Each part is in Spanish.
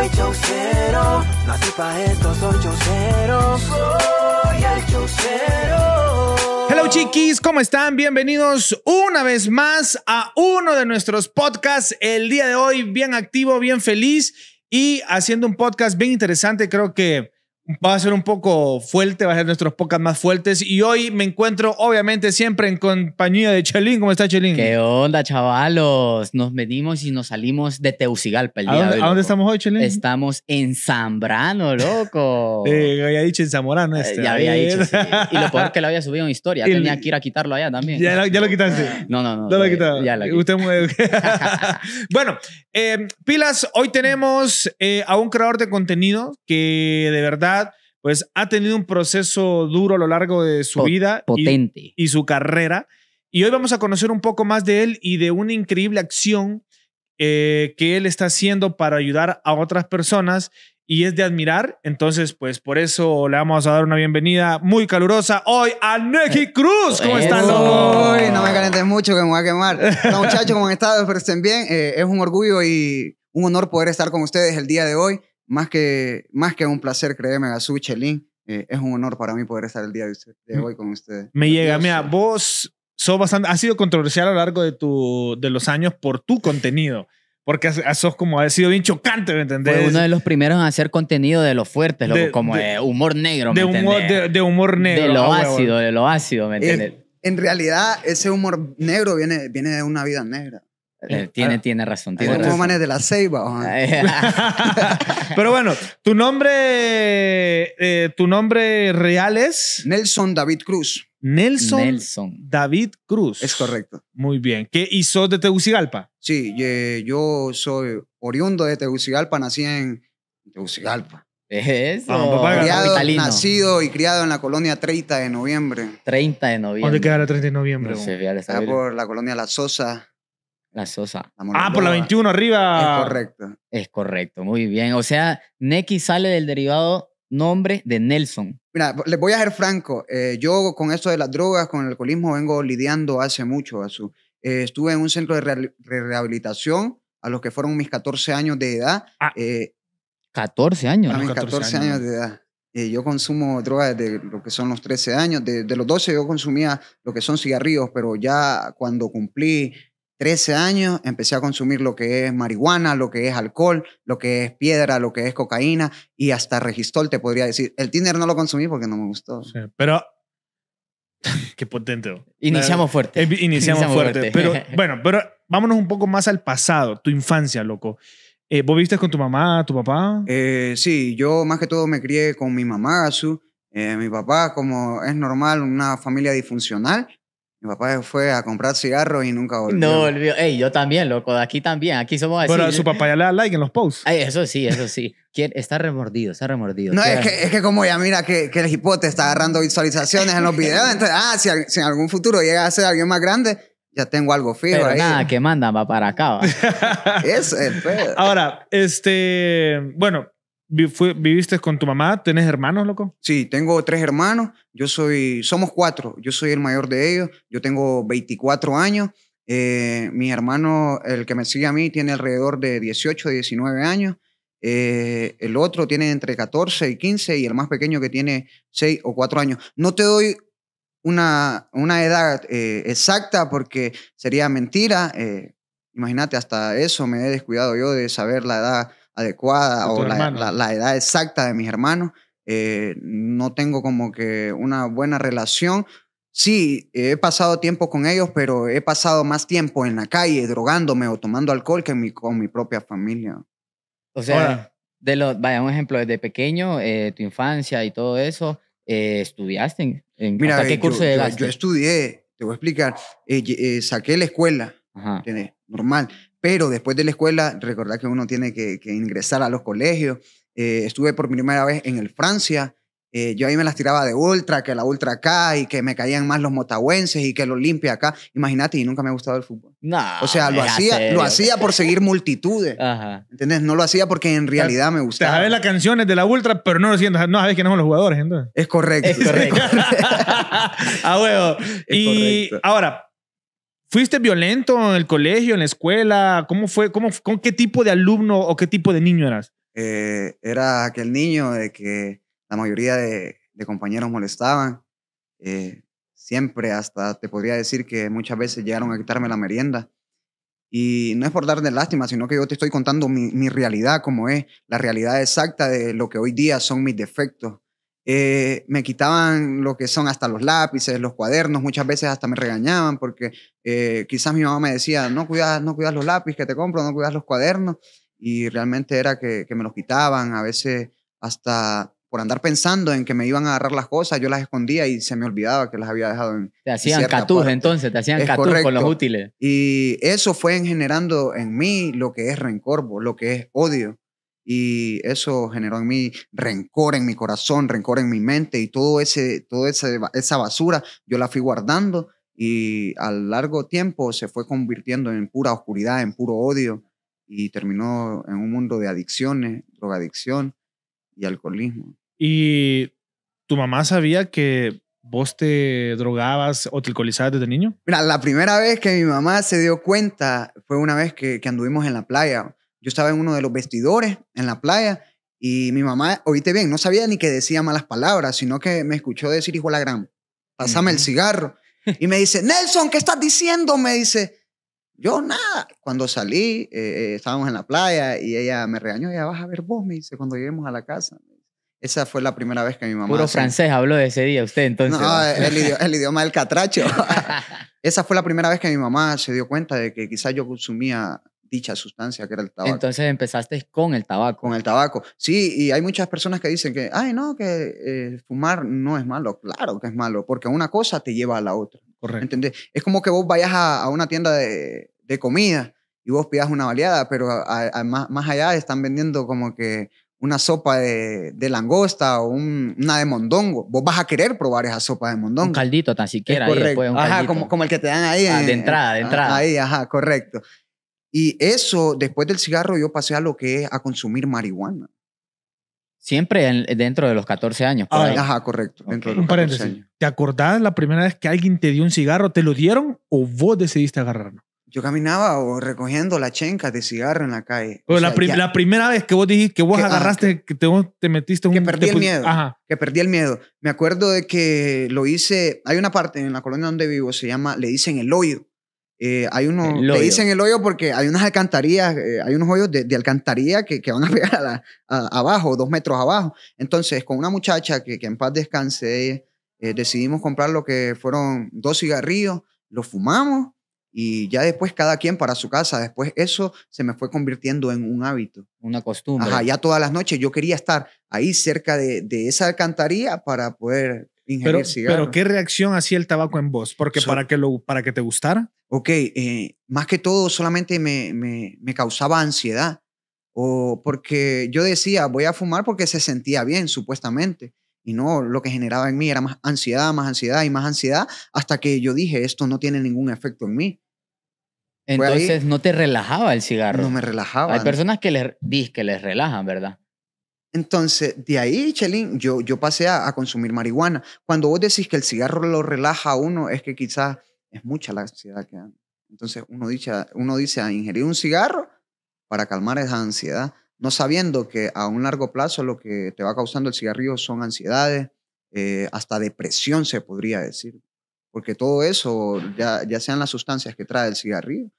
soy esto, soy soy el Hello chiquis, ¿cómo están? Bienvenidos una vez más a uno de nuestros podcasts. El día de hoy bien activo, bien feliz y haciendo un podcast bien interesante. Creo que Va a ser un poco fuerte, va a ser nuestros podcasts más fuertes. Y hoy me encuentro, obviamente, siempre en compañía de Chelín. ¿Cómo está Chelín? ¿Qué onda, chavalos? Nos venimos y nos salimos de Teucigalpa el día dónde, de hoy, ¿a dónde estamos hoy, Chelín? Estamos en Zambrano, loco. eh, había dicho en Zamorano eh, este. ya había dicho, sí. Y lo peor que lo había subido en historia. Tenía que ir a quitarlo allá también. Ya, lo, ya lo quitaste. no, no, no. lo quitado. Ya lo bueno, pilas, hoy tenemos eh, a un creador de contenido que de verdad pues ha tenido un proceso duro a lo largo de su vida. Potente. Y, su carrera. Y hoy vamos a conocer un poco más de él y de una increíble acción eh, que él está haciendo para ayudar a otras personas y es de admirar. Entonces, pues por eso le vamos a dar una bienvenida muy calurosa hoy a Neji eh, Cruz. ¿Cómo están, no me calientes mucho que me voy a quemar. muchachos, ¿cómo han estado? Espero estén bien. Eh, es un orgullo y un honor poder estar con ustedes el día de hoy más que, más que un placer, créeme, su Chelín, eh, es un honor para mí poder estar el día de, mm. hoy con ustedes. Me llega, mira, vos sos bastante, has sido controversial a lo largo de, tu, de los años por tu contenido. Porque sos como, ha sido bien chocante, ¿me entendés? Fue uno de los primeros en hacer contenido de lo fuerte, como de, humor negro, ¿me de de, humor negro. De lo ácido, de lo ácido, ¿me eh, entiendes? En, en realidad, ese humor negro viene, viene de una vida negra. Eh, tiene, tiene razón. Tiene como manes de la ceiba. Ah, eh. Pero bueno, tu nombre, eh, tu nombre real es Nelson David Cruz. Nelson, David Cruz. Es correcto. Muy bien. ¿Qué hizo de Tegucigalpa? Sí, yo soy oriundo de Tegucigalpa, nací en Tegucigalpa. Eso. Ah, nacido y criado en la colonia 30 de noviembre. 30 de noviembre. ¿Dónde queda la 30 de noviembre? está por la colonia La Sosa. La Sosa. ah, por la 21 arriba. Es correcto. Es correcto, muy bien. O sea, Neki sale del derivado nombre de Nelson. Mira, les voy a ser franco. Eh, yo con esto de las drogas, con el alcoholismo, vengo lidiando hace mucho. a eh, estuve en un centro de rehabilitación a los que fueron mis 14 años de edad. 14 ah. eh, años. A mis 14, años. de edad. yo consumo drogas desde lo que son los 13 años. de, los 12 yo consumía lo que son cigarrillos, pero ya cuando cumplí 13 años empecé a consumir lo que es marihuana, lo que es alcohol, lo que es piedra, lo que es cocaína y hasta registol te podría decir. El Tinder no lo consumí porque no me gustó. pero qué potente. Oh. Iniciamos fuerte. Iniciamos, fuerte. Pero bueno, pero vámonos un poco más al pasado, tu infancia, loco. Eh, ¿Vos viviste con tu mamá, tu papá? Eh, sí, yo más que todo me crié con mi mamá, su, eh, mi papá, como es normal, una familia disfuncional mi papá fue a comprar cigarros y nunca volvió. No volvió. Ey, yo también, loco. De aquí también. Aquí somos así. Pero su papá ya le da like en los posts. eso sí, eso sí. Está remordido, está remordido. No, es que, es que, como ya mira que, que el hipote está agarrando visualizaciones en los videos, entonces, ah, si, en algún futuro llega a ser alguien más grande, ya tengo algo fijo Pero nada, que manda, va para acá. Eso es el Ahora, este, bueno, viviste con tu mamá, ¿Tienes hermanos, loco? Sí, tengo tres hermanos, yo soy, somos cuatro, yo soy el mayor de ellos, yo tengo 24 años, eh, mi hermano, el que me sigue a mí, tiene alrededor de 18, 19 años, eh, el otro tiene entre 14 y 15 y el más pequeño que tiene 6 o 4 años. No te doy una, una edad eh, exacta porque sería mentira, imagínate, hasta eso me he descuidado yo de saber la edad adecuada o la, edad exacta de mis hermanos. Eh, no tengo como que una buena relación. Sí, he pasado tiempo con ellos, pero he pasado más tiempo en la calle drogándome o tomando alcohol que con mi propia familia. O sea, de los, vaya, un ejemplo, desde pequeño, eh, tu infancia y todo eso, eh, ¿estudiaste? En, Mira, qué yo, curso yo, yo, estudié, te voy a explicar, saqué la escuela, Ajá. normal, pero después de la escuela, recordad que uno tiene que, ingresar a los colegios. Eh, estuve por primera vez en el Francia. Eh, yo ahí me las tiraba de ultra, que la ultra acá y que me caían más los motahuenses y que el Olimpia acá. Imagínate, y nunca me ha gustado el fútbol. No, o sea, lo hacía, lo hacía por seguir multitudes. Ajá. ¿Entendés? No lo hacía porque en realidad me gustaba. Te sabes las canciones de la ultra, pero no lo siento. no sabes que no son los jugadores, entonces. Es correcto. Es correcto. a ah, huevo. y ahora, ¿Fuiste violento en el colegio, en la escuela? ¿Cómo fue? ¿Cómo, ¿Con qué tipo de alumno o qué tipo de niño eras? Eh, era aquel niño de que la mayoría de, compañeros molestaban. Eh, siempre, hasta te podría decir que muchas veces llegaron a quitarme la merienda. Y no es por de lástima, sino que yo te estoy contando mi, mi, realidad como es, la realidad exacta de lo que hoy día son mis defectos, eh, me quitaban lo que son hasta los lápices, los cuadernos, muchas veces hasta me regañaban porque eh, quizás mi mamá me decía, no cuidas, no cuidas los lápices que te compro, no cuidas los cuadernos, y realmente era que, me los quitaban, a veces hasta por andar pensando en que me iban a agarrar las cosas, yo las escondía y se me olvidaba que las había dejado en... Te hacían catús entonces, te hacían catús con los útiles. Y eso fue generando en mí lo que es rencor, lo que es odio y eso generó en mí rencor en mi corazón, rencor en mi mente y todo ese, toda esa basura yo la fui guardando y a largo tiempo se fue convirtiendo en pura oscuridad, en puro odio y terminó en un mundo de adicciones, drogadicción y alcoholismo. ¿Y tu mamá sabía que vos te drogabas o te alcoholizabas desde niño? Mira, la primera vez que mi mamá se dio cuenta fue una vez que anduvimos en la playa yo estaba en uno de los vestidores en la playa y mi mamá, oíste bien, no sabía ni que decía malas palabras, sino que me escuchó decir, hijo de la gran, pásame el cigarro. Y me dice, Nelson, ¿qué estás diciendo? Me dice, yo nada. Cuando salí, eh, eh, estábamos en la playa y ella me regañó, ya vas a ver vos, me dice, cuando lleguemos a la casa. Esa fue la primera vez que mi mamá... Puro francés habló de ese día usted, entonces. No, el, el idioma del catracho. Esa fue la primera vez que mi mamá se dio cuenta de que quizás yo consumía dicha sustancia que era el tabaco. Entonces empezaste con el tabaco. Con el tabaco. Sí, y hay muchas personas que dicen que, ay, no, que eh, fumar no es malo. Claro que es malo, porque una cosa te lleva a la otra. Correcto. Es como que vos vayas a, una tienda de, de, comida y vos pidas una baleada, pero más, allá están vendiendo como que una sopa de, de langosta o un, una de mondongo. Vos vas a querer probar esa sopa de mondongo. Un caldito tan siquiera. Ahí ajá, como, como, el que te dan ahí. Ah, de entrada, de ah, entrada. Ahí, ajá, correcto. Y eso, después del cigarro, yo pasé a lo que es a consumir marihuana. Siempre dentro de los 14 años. ajá, correcto. ¿Te acordás la primera vez que alguien te dio un cigarro? ¿Te lo dieron o vos decidiste agarrarlo? Yo caminaba recogiendo la chenca de cigarro en la calle. la, primera vez que vos dijiste que vos ah, agarraste, que, te, metiste que Perdí el miedo, ajá. Que perdí el miedo. Me acuerdo de que lo hice... Hay una parte en la colonia donde vivo, se llama... Le dicen el hoyo. Eh, hay unos, le dicen el hoyo porque hay unas alcantarillas, eh, hay unos hoyos de, de alcantarilla que, van a pegar abajo, dos metros abajo. Entonces, con una muchacha que, en paz descanse, eh, decidimos comprar lo que fueron dos cigarrillos, los fumamos y ya después cada quien para su casa. Después eso se me fue convirtiendo en un hábito. Una costumbre. Ajá, ya todas las noches yo quería estar ahí cerca de, de esa alcantarilla para poder pero, Pero ¿qué reacción hacía el tabaco en vos? Porque para, que lo, para que te gustara. Ok, eh, más que todo solamente me, me, causaba ansiedad. O porque yo decía, voy a fumar porque se sentía bien, supuestamente. Y no, lo que generaba en mí era más ansiedad, más ansiedad y más ansiedad, hasta que yo dije, esto no tiene ningún efecto en mí. Entonces, ¿no te relajaba el cigarro? No me relajaba. Hay personas que les, que les relajan, ¿verdad? Entonces, de ahí, Chelín, yo, yo pasé a, consumir marihuana. Cuando vos decís que el cigarro lo relaja a uno, es que quizás es mucha la ansiedad que da. Entonces, uno dice, uno dice a ah, ingerir un cigarro para calmar esa ansiedad, no sabiendo que a un largo plazo lo que te va causando el cigarrillo son ansiedades, eh, hasta depresión se podría decir. Porque todo eso, ya, sean las sustancias que trae el cigarrillo.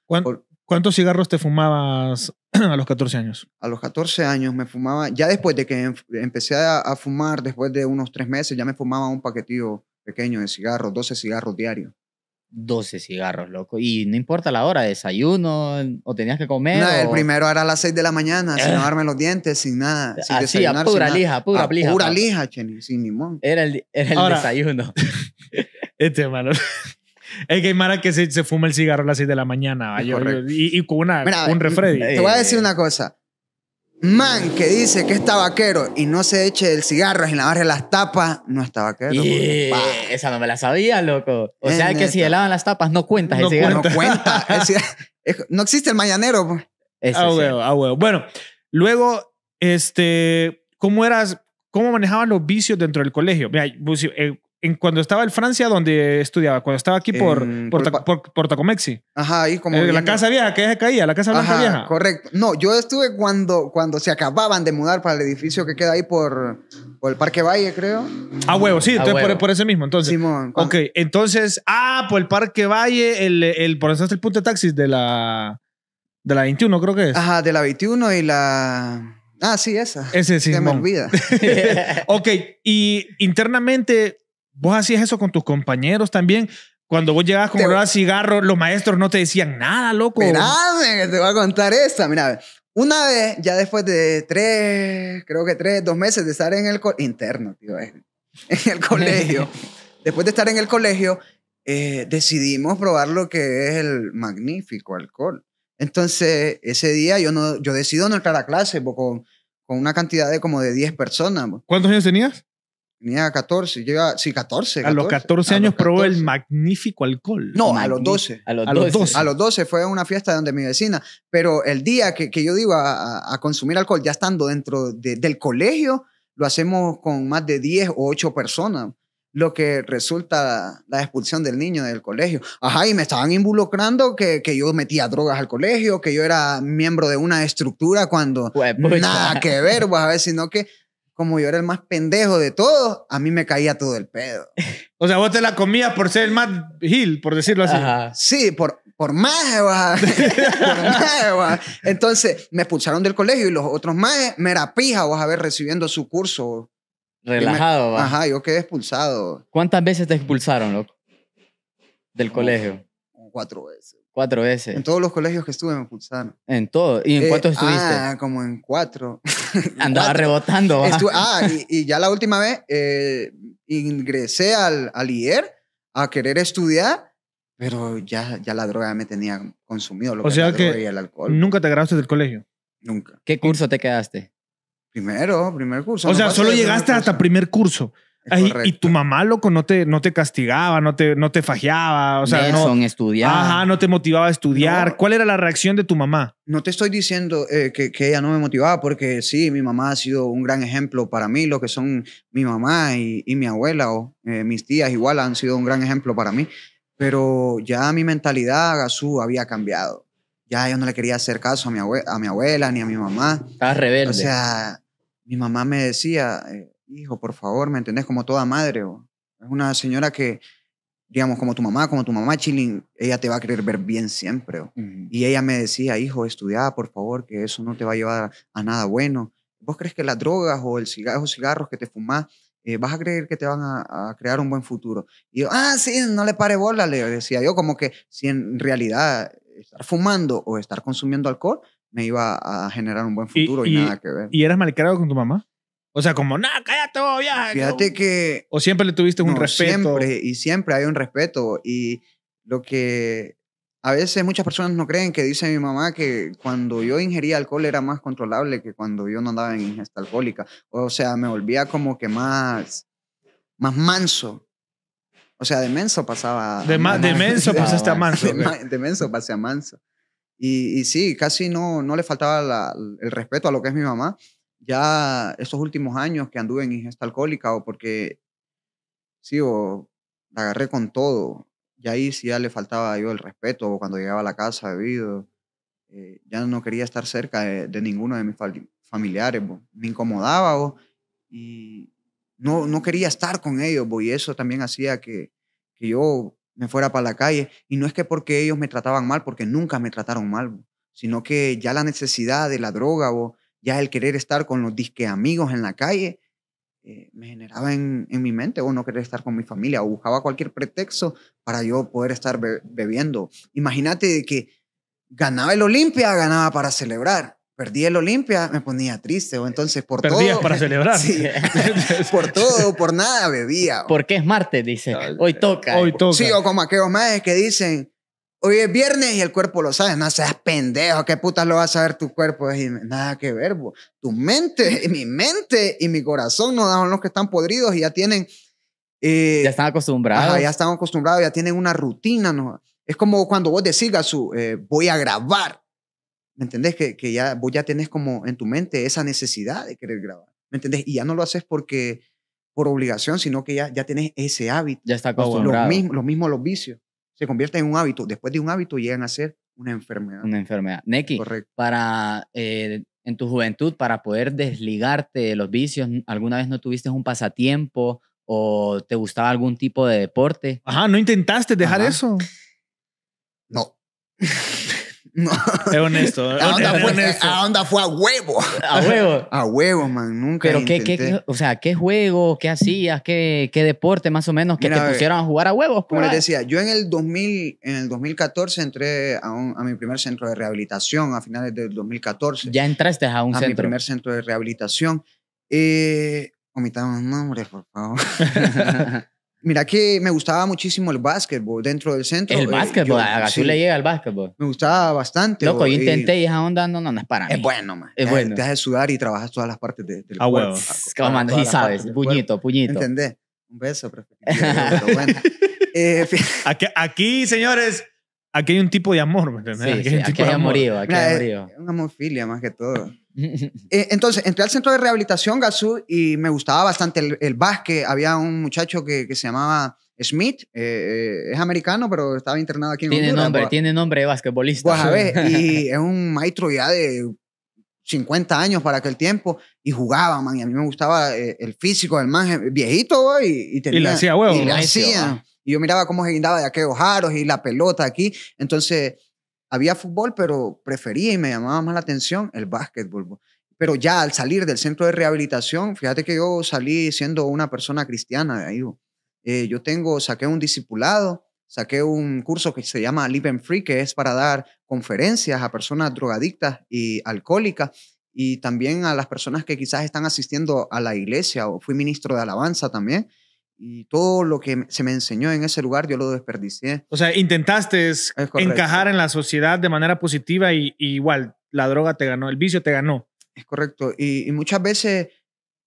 ¿Cuántos cigarros te fumabas a los 14 años? A los 14 años me fumaba, ya después de que em, empecé a, fumar, después de unos tres meses, ya me fumaba un paquetillo pequeño de cigarros, 12 cigarros diarios. 12 cigarros, loco. Y no importa la hora, desayuno, o tenías que comer. No, el primero era a las 6 de la mañana, sin eh. lavarme los dientes, sin nada. Así, pura lija, pura lija. Pura lija, sin limón. Era el, desayuno. este, hermano el hay que se, se, fuma el cigarro a las 6 de la mañana. y, con un refredi. Eh, te voy a decir una cosa. Man que dice que está vaquero y no se eche el cigarro en la barra las tapas, no es vaquero. esa no me la sabía, loco. O sea que si helaban las tapas, no cuentas el cigarro. No cuenta. no existe el mañanero. Pues. ah, huevo, ah, huevo. Bueno, luego, este, ¿cómo eras, cómo manejaban los vicios dentro del colegio? Mira, cuando estaba en Francia, donde estudiaba, cuando estaba aquí por, por, Tacomexi. Ajá, ahí como. Eh, la casa vieja que caía, la casa blanca Ajá, Correcto. No, yo estuve cuando, cuando se acababan de mudar para el edificio que queda ahí por, por el Parque Valle, creo. Ah, huevo, sí, ah, entonces Por, ese mismo, entonces. Simón. Ok, entonces, ah, por el Parque Valle, el, por eso es el punto de taxis de la. De la 21, creo que es. Ajá, de la 21 y la. Ah, sí, esa. Ese sí. Se me olvida. ok, y internamente Vos hacías eso con tus compañeros también. Cuando vos llegabas con olor a cigarro, los maestros no te decían nada, loco. que eh, te voy a contar esta. Mira, una vez, ya después de tres, creo que tres, dos meses de estar en el colegio, interno, tío, en el colegio, después de estar en el colegio, eh, decidimos probar lo que es el magnífico alcohol. Entonces, ese día yo, no, yo decido no entrar a clase con, con una cantidad de como de 10 personas. ¿Cuántos años tenías? Tenía 14, llega sí, 14. A los 14 años probó el magnífico alcohol. No, a los 12. A los 12. A los 12, fue una fiesta donde mi vecina. Pero el día que, yo iba a, consumir alcohol, ya estando dentro del colegio, lo hacemos con más de 10 o 8 personas lo que resulta la expulsión del niño del colegio. Ajá, y me estaban involucrando que, yo metía drogas al colegio, que yo era miembro de una estructura cuando nada que ver, pues a ver, sino que como yo era el más pendejo de todos, a mí me caía todo el pedo. O sea, vos te la comías por ser el más Gil, por decirlo así. Sí, por, por más, Entonces, me expulsaron del colegio y los otros más, me era pija, vas a ver, recibiendo su curso. Relajado, me, Ajá, yo quedé expulsado. ¿Cuántas veces te expulsaron, loco? Del colegio. Cuatro veces. Cuatro veces. En todos los colegios que estuve en expulsaron. En todo. ¿Y en eh, cuántos estuviste? Ah, como en cuatro. Andaba rebotando. ah, y, ya la última vez eh, ingresé al, al IER a querer estudiar, pero ya, ya la droga me tenía consumido. o sea que nunca te graduaste del colegio. Nunca. ¿Qué curso te quedaste? Primero, primer curso. O sea, solo llegaste hasta primer curso y tu mamá, loco, no te, no te castigaba, no te, no te fajeaba. O sea, Nelson no, estudiaba. Ajá, no te motivaba a estudiar. ¿Cuál era la reacción de tu mamá? No te estoy diciendo eh, que, que, ella no me motivaba, porque sí, mi mamá ha sido un gran ejemplo para mí, lo que son mi mamá y, y mi abuela o eh, mis tías igual han sido un gran ejemplo para mí. Pero ya mi mentalidad, Gazú, había cambiado. Ya yo no le quería hacer caso a mi, abuela, a mi abuela ni a mi mamá. Estaba rebelde. O sea, mi mamá me decía. Eh, hijo, por favor, ¿me entendés? Como toda madre, es una señora que, digamos, como tu mamá, como tu mamá chilling, ella te va a querer ver bien siempre. Y ella me decía, hijo, estudia, por favor, que eso no te va a llevar a nada bueno. ¿Vos crees que las drogas o el cigarro, cigarros que te fumás, eh, vas a creer que te van a, crear un buen futuro? Y yo, ah, sí, no le pare bola, le decía yo, como que si en realidad estar fumando o estar consumiendo alcohol me iba a generar un buen futuro y, y nada que ver. ¿Y eras malcriado con tu mamá? O sea, como, no, cállate, voy Fíjate que. O siempre le tuviste un respeto. Siempre, y siempre hay un respeto. Y lo que a veces muchas personas no creen que dice mi mamá que cuando yo ingería alcohol era más controlable que cuando yo no andaba en ingesta alcohólica. O sea, me volvía como que más, más manso. O sea, de menso pasaba. De, de menso pasaste a manso. Pues. De, menso pasé a manso. Y, y sí, casi no, no le faltaba el respeto a lo que es mi mamá ya estos últimos años que anduve en ingesta alcohólica o porque, sí, o la agarré con todo. Y ahí sí ya le faltaba yo el respeto o cuando llegaba a la casa bebido. Eh, ya no quería estar cerca de, ninguno de mis familiares. Me incomodaba y no, no quería estar con ellos. y eso también hacía que, que yo me fuera para la calle. Y no es que porque ellos me trataban mal, porque nunca me trataron mal, sino que ya la necesidad de la droga o ya el querer estar con los disque amigos en la calle eh, me generaba en, mi mente o no querer estar con mi familia o buscaba cualquier pretexto para yo poder estar bebiendo. Imagínate que ganaba el Olimpia, ganaba para celebrar. Perdía el Olimpia, me ponía triste o eh, entonces por todo. para celebrar. por todo, por nada bebía. Porque es martes, dice. Hoy eh, toca. Sí, o como aquellos meses que dicen, Hoy es viernes y el cuerpo lo sabe. No seas pendejo, ¿qué putas lo va a saber tu cuerpo? nada que ver, tu mente, mi mente y mi corazón no dan los que están podridos y ya tienen. Eh, ya están acostumbrados. ya están acostumbrados, ya tienen una rutina. Es como cuando vos decís, eh, voy a grabar. ¿Me entendés? Que, ya, vos ya tenés como en tu mente esa necesidad de querer grabar. ¿Me entendés? Y ya no lo haces porque por obligación, sino que ya, ya tenés ese hábito. Ya está acostumbrado. Lo mismo los vicios se convierte en un hábito. Después de un hábito llegan a ser una enfermedad. Una enfermedad. Neki, para eh, en tu juventud, para poder desligarte de los vicios, ¿alguna vez no tuviste un pasatiempo o te gustaba algún tipo de deporte? Ajá, ¿no intentaste dejar eso? No. No. Es honesto. A onda, fue, a huevo. A huevo. A huevo, man. Nunca Pero qué, qué, o sea, qué juego, qué hacías, qué, qué deporte más o menos que te pusieron a jugar a huevos. Como les pues. decía, yo en el, 2000, en el 2014 entré a, a mi primer centro de rehabilitación a finales del 2014. Ya entraste a un centro a mi primer centro de rehabilitación. Eh, omitamos nombres, por favor. Mira que me gustaba muchísimo el básquetbol dentro del centro. El eh, básquetbol, a gatú le llega el básquetbol. Me gustaba bastante. Loco, yo eh, intenté y esa onda no, no, no es para mí. Es bueno, man. Es bueno. Te haces sudar y trabajas todas las partes de, del ah, cuerpo. Ah, bueno. Y sabes, puñito, puñito. Entendé. Un beso, pero bueno. Eh, aquí, señores, aquí hay un tipo de amor, Sí, aquí hay amorío, aquí hay amorío. Es una homofilia más que todo. Eh, entonces, entré al centro de rehabilitación Gazú y me gustaba bastante el, básquet. Había un muchacho que, se llamaba Smith, eh, eh, es americano, pero estaba internado aquí en tiene Nombre, pues. tiene nombre de basquetbolista. Pues, y es un maestro ya de 50 años para aquel tiempo y jugaba, man. Y a mí me gustaba el físico del man, viejito, pues, y, y, tenía, y le hacía huevo. Y hacía. Y yo miraba cómo se guindaba de aquellos haros y la pelota aquí. Entonces había fútbol, pero prefería y me llamaba más la atención el básquetbol. Pero ya al salir del centro de rehabilitación, fíjate que yo salí siendo una persona cristiana de eh, yo tengo, saqué un discipulado, saqué un curso que se llama Live and Free, que es para dar conferencias a personas drogadictas y alcohólicas y también a las personas que quizás están asistiendo a la iglesia o fui ministro de alabanza también y todo lo que se me enseñó en ese lugar yo lo desperdicié. O sea, intentaste encajar en la sociedad de manera positiva y, igual la droga te ganó, el vicio te ganó. Es correcto. Y, muchas veces,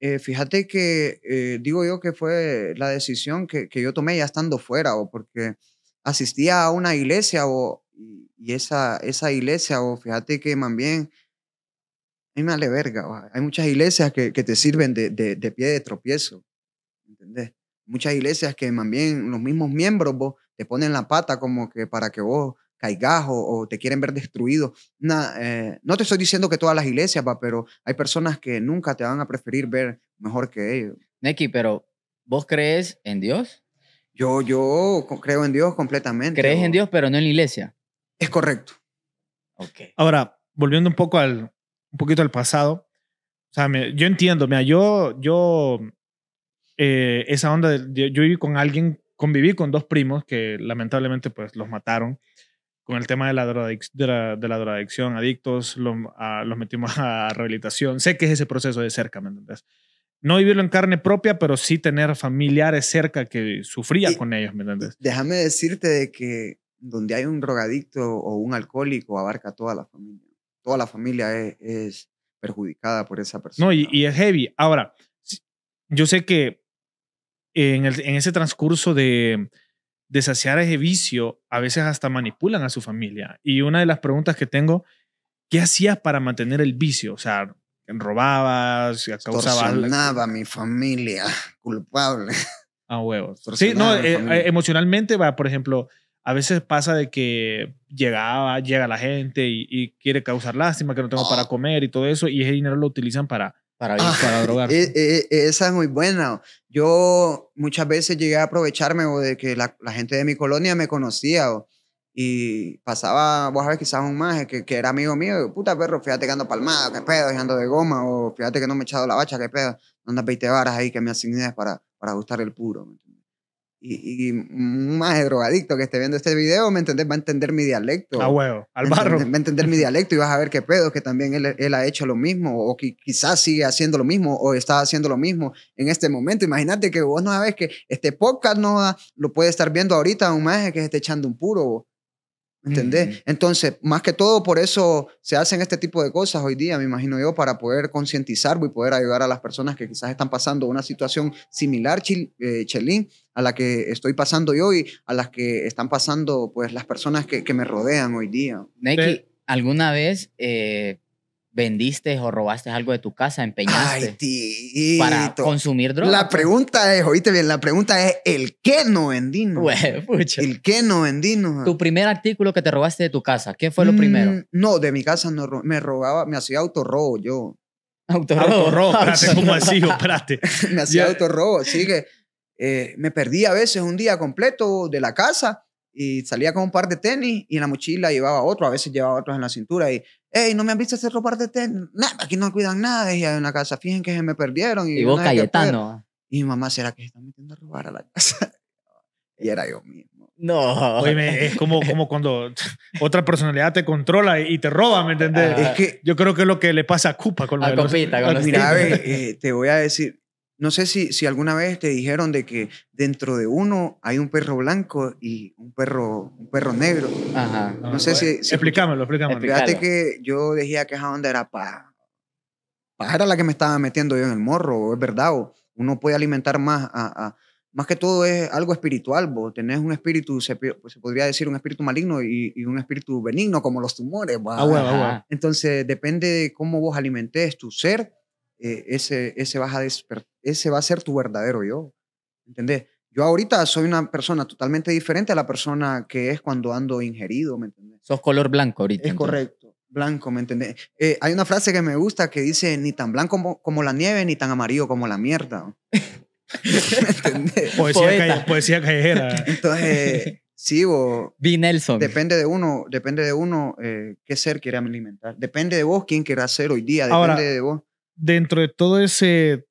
eh, fíjate que eh, digo yo que fue la decisión que, que, yo tomé ya estando fuera o porque asistía a una iglesia o, y esa, esa iglesia o fíjate que más bien... A mí me vale verga. hay muchas iglesias que, te sirven de, de pie de tropiezo. ¿Entendés? muchas iglesias que también los mismos miembros vos, te ponen la pata como que para que vos caigas o, te quieren ver destruido. Eh, no te estoy diciendo que todas las iglesias, va, pero hay personas que nunca te van a preferir ver mejor que ellos. Neki, pero ¿vos crees en Dios? Yo, yo creo en Dios completamente. ¿Crees en Dios, pero no en la iglesia? Es correcto. Okay. Ahora, volviendo un poco al, un poquito al pasado, o sea, yo entiendo, yo, yo eh, esa onda yo viví con alguien, conviví con dos primos que lamentablemente pues los mataron con el tema de la, de la, de drogadicción, adictos, los, los metimos a rehabilitación. Sé que es ese proceso de cerca, ¿me entiendes? No vivirlo en carne propia, pero sí tener familiares cerca que sufría con ellos, ¿me entiendes? Déjame decirte de que donde hay un drogadicto o un alcohólico abarca toda la familia. Toda la familia es, es perjudicada por esa persona. No, y, y es heavy. Ahora, yo sé que en, ese transcurso de, de saciar ese vicio, a veces hasta manipulan a su familia. Y una de las preguntas que tengo, ¿qué hacías para mantener el vicio? O sea, robabas, causabas... a mi familia, culpable. A huevos. Sí, no, eh, eh, emocionalmente va, por ejemplo, a veces pasa de que llegaba, llega la gente y, quiere causar lástima, que no tengo para oh. comer y todo eso, y ese dinero lo utilizan para Ah, para, drogar. E, e, e, esa es muy buena. Yo muchas veces llegué a aprovecharme de que la, gente de mi colonia me conocía y pasaba, vos sabés, quizás un maje que, era amigo mío. Puta perro, fíjate que ando palmado, qué pedo, y ando de goma o fíjate que no me he echado la bacha, que pedo. Andas 20 varas ahí que me asigné para, para gustar el puro y, un más drogadicto que esté viendo este video me entendés, va a entender mi dialecto. A huevo, al barro. va a entender mi dialecto y vas a ver qué pedo, que también él, ha hecho lo mismo, o que quizás sigue haciendo lo mismo, o está haciendo lo mismo en este momento. Imagínate que vos no sabes que este podcast no lo puede estar viendo ahorita un maje que se esté echando un puro. ¿Entendés? Entonces, más que todo, por eso se hacen este tipo de cosas hoy día, me imagino yo, para poder concientizar y poder ayudar a las personas que quizás están pasando una situación similar, eh, Chelín, a la que estoy pasando yo y a las que están pasando pues las personas que, me rodean hoy día. Neki, ¿alguna vez eh, vendiste o robaste algo de tu casa, empeñaste Ay, para consumir drogas La pregunta es, oíste bien, la pregunta es el qué no vendí El qué no vendino. Tu primer artículo que te robaste de tu casa, ¿qué fue lo mm, primero? No, de mi casa no me robaba, me hacía autorrobo yo. Autorrobo. ¿cómo así? Espérate. me hacía autorrobo, así que eh, me perdí a veces un día completo de la casa y salía con un par de tenis y en la mochila llevaba otro, a veces llevaba otros en la cintura y hey, no me han visto hacer robar de té. Nada, aquí no cuidan nada. Y hay una casa, fíjense que se me perdieron. Y, y vos Cayetano. Y mi mamá, ¿será que se están metiendo a robar a la casa? y era yo mismo. No. Oye, es como, como cuando otra personalidad te controla y te roba, ¿me entendés? Ah. es que yo creo que es lo que le pasa a Cupa con la copita. Los... Con Mira, los... eh, te voy a decir, no sé si, si alguna vez te dijeron de que dentro de uno hay un perro blanco y un perro, un perro negro. Ajá. Ah, no, sé si, Explícamelo, explícamelo. Fíjate que yo decía que esa onda era para... Para la que me estaba metiendo yo en el morro, es verdad. O uno puede alimentar más a, más que todo es algo espiritual, vos tenés un espíritu, se, podría decir un espíritu maligno y, un espíritu benigno como los tumores. Ah, bueno, ah, Entonces depende de cómo vos alimentes tu ser, eh, ese, ese, ese va a ser tu verdadero yo. ¿Entendés? Yo ahorita soy una persona totalmente diferente a la persona que es cuando ando ingerido, ¿me entendés? Sos color blanco ahorita. Es correcto, blanco, ¿me entendés? Eh, hay una frase que me gusta que dice, ni tan blanco como, como la nieve, ni tan amarillo como la mierda. ¿Me Poesía, callejera. Entonces, sí, vos... Nelson. Depende de uno, depende de uno eh, qué ser quiere alimentar. Depende de vos quién quiera ser hoy día, depende de vos dentro de todo ese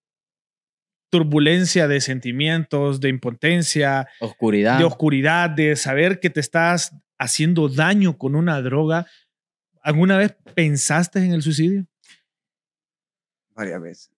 turbulencia de sentimientos, de impotencia, oscuridad. de oscuridad, de saber que te estás haciendo daño con una droga, ¿alguna vez pensaste en el suicidio? Varias veces.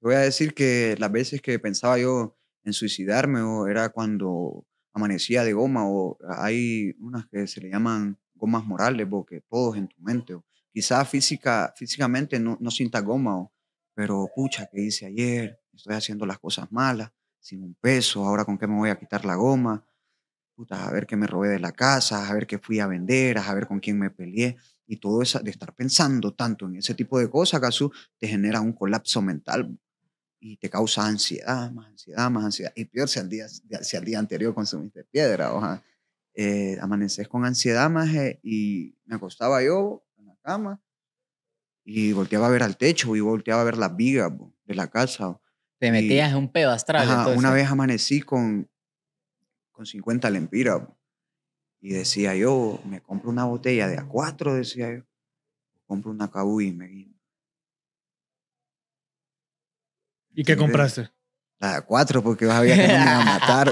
Voy a decir que las veces que pensaba yo en suicidarme o era cuando amanecía de goma o hay unas que se le llaman gomas morales, porque todos en tu mente quizá física, físicamente no, no sienta goma, pero pucha, ¿qué hice ayer? Estoy haciendo las cosas malas, sin un peso, ahora con qué me voy a quitar la goma. Puta, a ver qué me robé de la casa, a ver qué fui a vender, a ver con quién me peleé. Y todo eso de estar pensando tanto en ese tipo de cosas, Gazú, te genera un colapso mental y te causa ansiedad, más ansiedad, más ansiedad. Y peor si al día, si al día anterior consumiste piedra, oja. Eh, amaneces con ansiedad más eh, y me acostaba yo cama y volteaba a ver al techo y volteaba a ver las vigas de la casa. Te metías en un pedo astral. Una vez amanecí con, con 50 lempiras y decía yo, me compro una botella de A4, decía yo, compro una cabu y me vino ¿Y qué compraste? A cuatro, porque vas a que me a matar.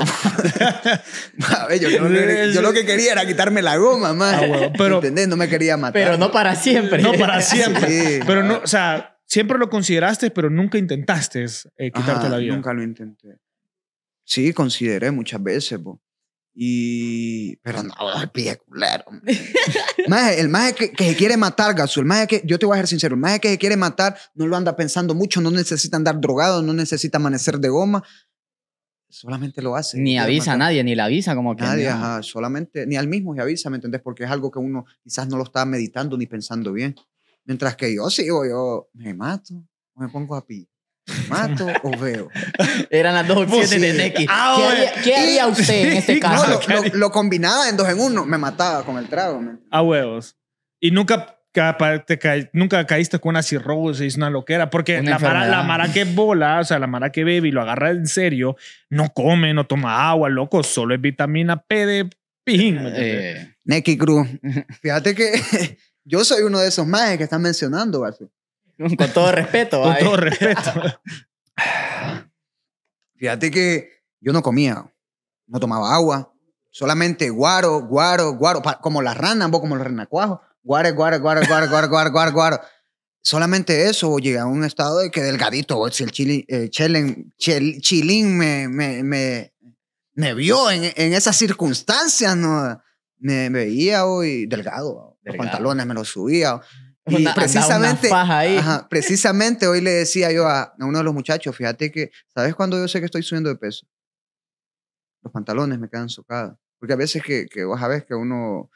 yo, lo que quería era quitarme la goma, ah, más. ¿Entendés? No me quería matar. Pero no para siempre. No para siempre. pero no, o sea, siempre lo consideraste, pero nunca intentaste eh, quitarte la vida. Nunca lo intenté. Sí, consideré muchas veces, po. Y. Pero no, pide culero. el más que, que, se quiere matar, Gasul. El que. Yo te voy a ser sincero. El maje que se quiere matar no lo anda pensando mucho. No necesita andar drogado. No necesita amanecer de goma. Solamente lo hace. Ni avisa a nadie, ni la avisa como que. Nadie, solamente. Ni al mismo se avisa, ¿me entendés? Porque es algo que uno quizás no lo está meditando ni pensando bien. Mientras que yo sigo, yo me mato. me pongo a pillar ¿Mato o veo? Eran las dos pues opciones de Neki. Ah, ¿Qué, haría, usted en este caso? lo, combinaba en dos en uno. Me mataba con el trago. A huevos. Y nunca te nunca caíste con una cirrosis, una loquera, porque la, mara, la, mara, que bola, o sea, la mara que bebe y lo agarra en serio, no come, no toma agua, loco, solo es vitamina P de ping. Eh. Neki Cruz, fíjate que yo soy uno de esos más que están mencionando, García. Con todo respeto. Con todo respeto. Fíjate que yo no comía, no tomaba agua, solamente guaro, guaro, guaro, como las ranas, como los renacuajos. Guaro, guaro, guaro, guaro, guaro, guaro, guaro, Solamente eso, llegué a un estado de que delgadito, si el eh, chilín me, me, me, vio en, en, esas circunstancias, ¿no? Me veía hoy delgado, delgado, pantalones me los subía precisamente, precisamente hoy le decía yo a, uno de los muchachos, fíjate que, ¿sabes cuándo yo sé que estoy subiendo de peso? Los pantalones me quedan socados. Porque a veces que, que a que uno,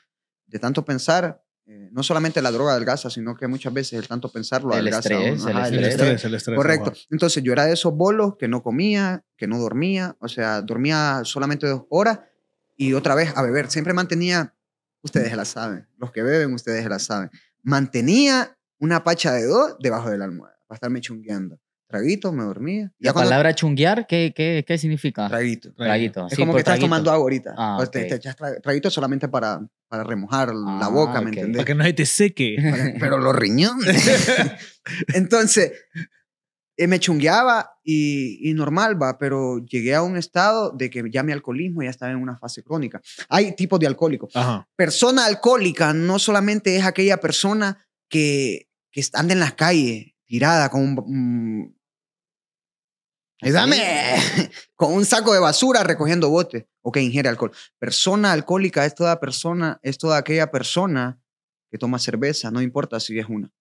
de tanto pensar, eh, no solamente la droga adelgaza, sino que muchas veces el tanto pensarlo Lo adelgaza. estrés, el, estrés, Correcto. Entonces yo era de esos bolos que no comía, que no dormía, o sea, dormía solamente dos horas y otra vez a beber. Siempre mantenía, ustedes la saben, los que beben, ustedes la saben mantenía una pacha de dos debajo de la almohada para estarme chungueando. Traguito, me dormía. ¿Y ¿La palabra chunguear qué, qué, qué significa? Traguito. Traguito. Es como pues que estás tomando agua ahorita. Ah, traguito solamente para, para remojar la ah, boca, ¿me entendés? Para que no se te seque. Pero los riñones. Entonces, eh, me chungueaba y, normal, va, pero llegué a un estado de que ya mi alcoholismo ya estaba en una fase crónica. Hay tipos de alcohólicos. Persona alcohólica no solamente es aquella persona que, que anda en las calles tirada con un... Mm, con un saco de basura recogiendo botes o que ingiere alcohol. Persona alcohólica es toda persona, es toda aquella persona que toma cerveza, no importa si es una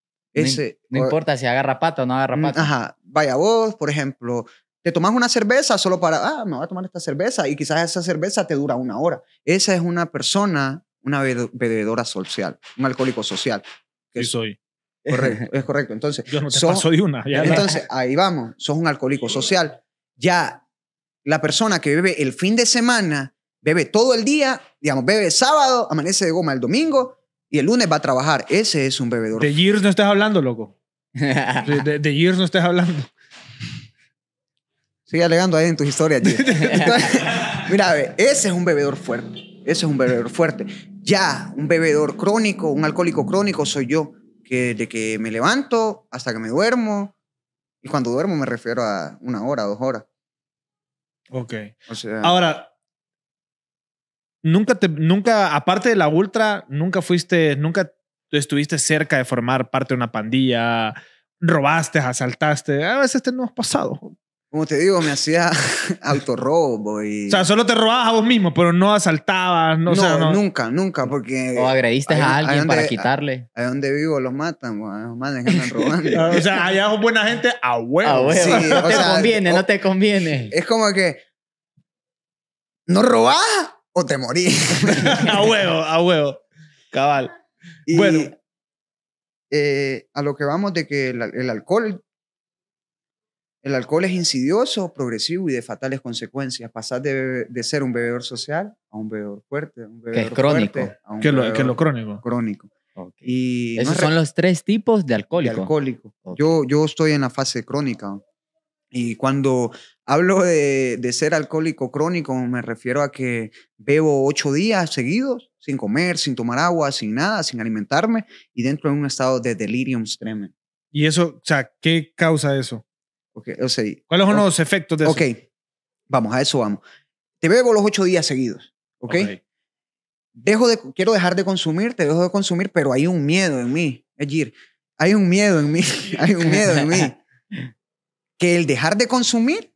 no, importa si agarra pato o no agarra mm, pato. Ajá. Vaya vos, por ejemplo, te tomas una cerveza solo para, ah, me voy a tomar esta cerveza y quizás esa cerveza te dura una hora. Esa es una persona, una bebedora social, un alcohólico social. Que soy. Correcto, es correcto. Entonces, yo no te paso de una. entonces, ahí vamos, sos un alcohólico social. Ya la persona que bebe el fin de semana, bebe todo el día, digamos, bebe sábado, amanece de goma el domingo, y el lunes va a trabajar. Ese es un bebedor. De Years no estás hablando, loco. De, Years no estás hablando. Sigue alegando ahí en tus historias. Mira, ese es un bebedor fuerte. Ese es un bebedor fuerte. Ya, un bebedor crónico, un alcohólico crónico soy yo, que de que me levanto hasta que me duermo. Y cuando duermo me refiero a una hora, dos horas. Ok. Ahora, nunca te, nunca, aparte de la ultra, nunca fuiste, nunca estuviste cerca de formar parte de una pandilla, robaste, asaltaste. A veces te no has pasado. Como te digo, me hacía autorrobo y... O sea, solo te robabas a vos mismo, pero no asaltabas, no, nunca, nunca, porque... O agrediste a alguien para quitarle. A, donde vivo los matan, los matan, están robando. o sea, allá es buena gente a huevo. no te conviene, no te conviene. Es como que... ¿No robás? o te morí. a huevo, a huevo. Cabal. bueno. Eh, a lo que vamos de que el, alcohol. El alcohol es insidioso, progresivo y de fatales consecuencias. Pasar de, ser un bebedor social a un bebedor fuerte, un bebedor que es crónico. que, lo, crónico. Crónico. Esos son los tres tipos de alcohólico. alcohólico. Yo, yo estoy en la fase crónica. Y cuando hablo de, ser alcohólico crónico, me refiero a que bebo ocho días seguidos, sin comer, sin tomar agua, sin nada, sin alimentarme, y dentro de un estado de delirium tremens. ¿Y eso, o sea, qué causa eso? Okay, o sea, ¿Cuáles son los efectos de eso? Ok, vamos, a eso vamos. Te bebo los ocho días seguidos, ¿ok? okay. Dejo de, quiero dejar de consumir, te dejo de consumir, pero hay un miedo en mí. Es hay un miedo en mí, hay un miedo en mí. que el dejar de consumir,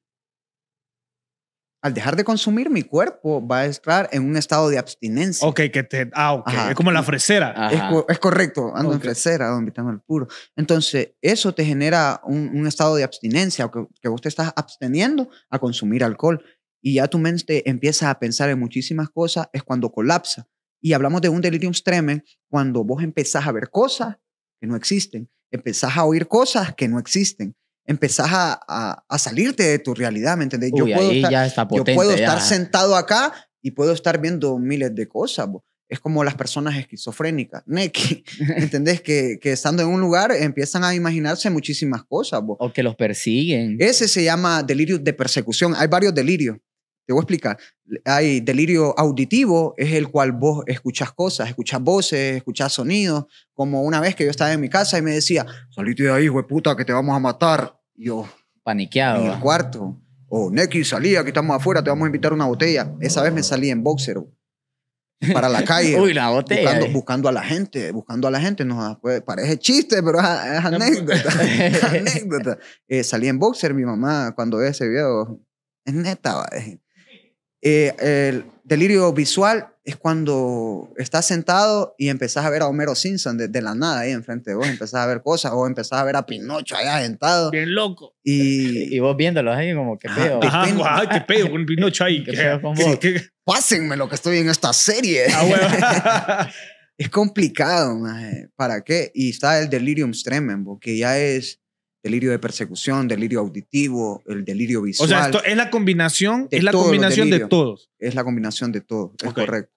al dejar de consumir, mi cuerpo va a estar en un estado de abstinencia. Ok, que te. Ah, ok. Es como la fresera. Es, correcto, ando en fresera, don al puro. Entonces, eso te genera un, estado de abstinencia, que, que vos te estás absteniendo a consumir alcohol y ya tu mente empieza a pensar en muchísimas cosas, es cuando colapsa. Y hablamos de un delirium tremens cuando vos empezás a ver cosas que no existen, empezás a oír cosas que no existen, empezás a, a, salirte de tu realidad, ¿me entendés? yo, puedo estar, yo puedo estar sentado acá y puedo estar viendo miles de cosas. Es como las personas esquizofrénicas, ¿me entendés? Que, estando en un lugar empiezan a imaginarse muchísimas cosas. O que los persiguen. Ese se llama delirio de persecución. Hay varios delirios. Te voy a explicar. Hay delirio auditivo, es el cual vos escuchas cosas, escuchas voces, escuchas sonidos. Como una vez que yo estaba en mi casa y me decía, salite de ahí, hijo puta, que te vamos a matar. Yo. Paniqueado. En el cuarto. o oh, Neki, salía, aquí estamos afuera, te vamos a invitar una botella. Esa vez me salí en boxer para la calle. Eh. Buscando, a la gente, buscando a la gente. No, pues, parece chiste, pero es, anécdota. es anécdota. Eh, salí en boxer, mi mamá, cuando ve ese video, es neta. Eh, el delirio visual es cuando estás sentado y empezás a ver a Homero Simpson de, la nada ahí enfrente de vos, empezás a ver cosas, o empezás a ver a Pinocho ahí sentado. Bien loco. Y, vos viéndolos ahí como, que ah, pedo. Ajá, qué pedo, con Pinocho ahí. Pásenme lo que estoy en esta serie. Ah, es complicado, ¿para qué? Y está el delirium tremens, porque ya es delirio de persecución, delirio auditivo, el delirio visual. O sea, esto es la combinación, es la combinación de todos. Es la combinación de todos, es correcto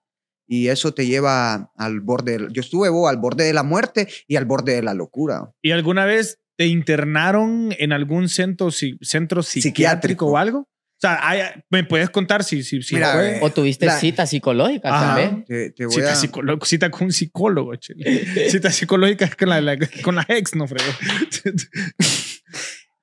y eso te lleva al borde, yo estuve al borde de la muerte y al borde de la locura. ¿Y alguna vez te internaron en algún centro, centro psiquiátrico, o algo? O sea, ¿me puedes contar si, si, si eh, O tuviste cita psicológica también. cita, con un psicólogo, Cita psicológica con la, con la ex, no Fredo.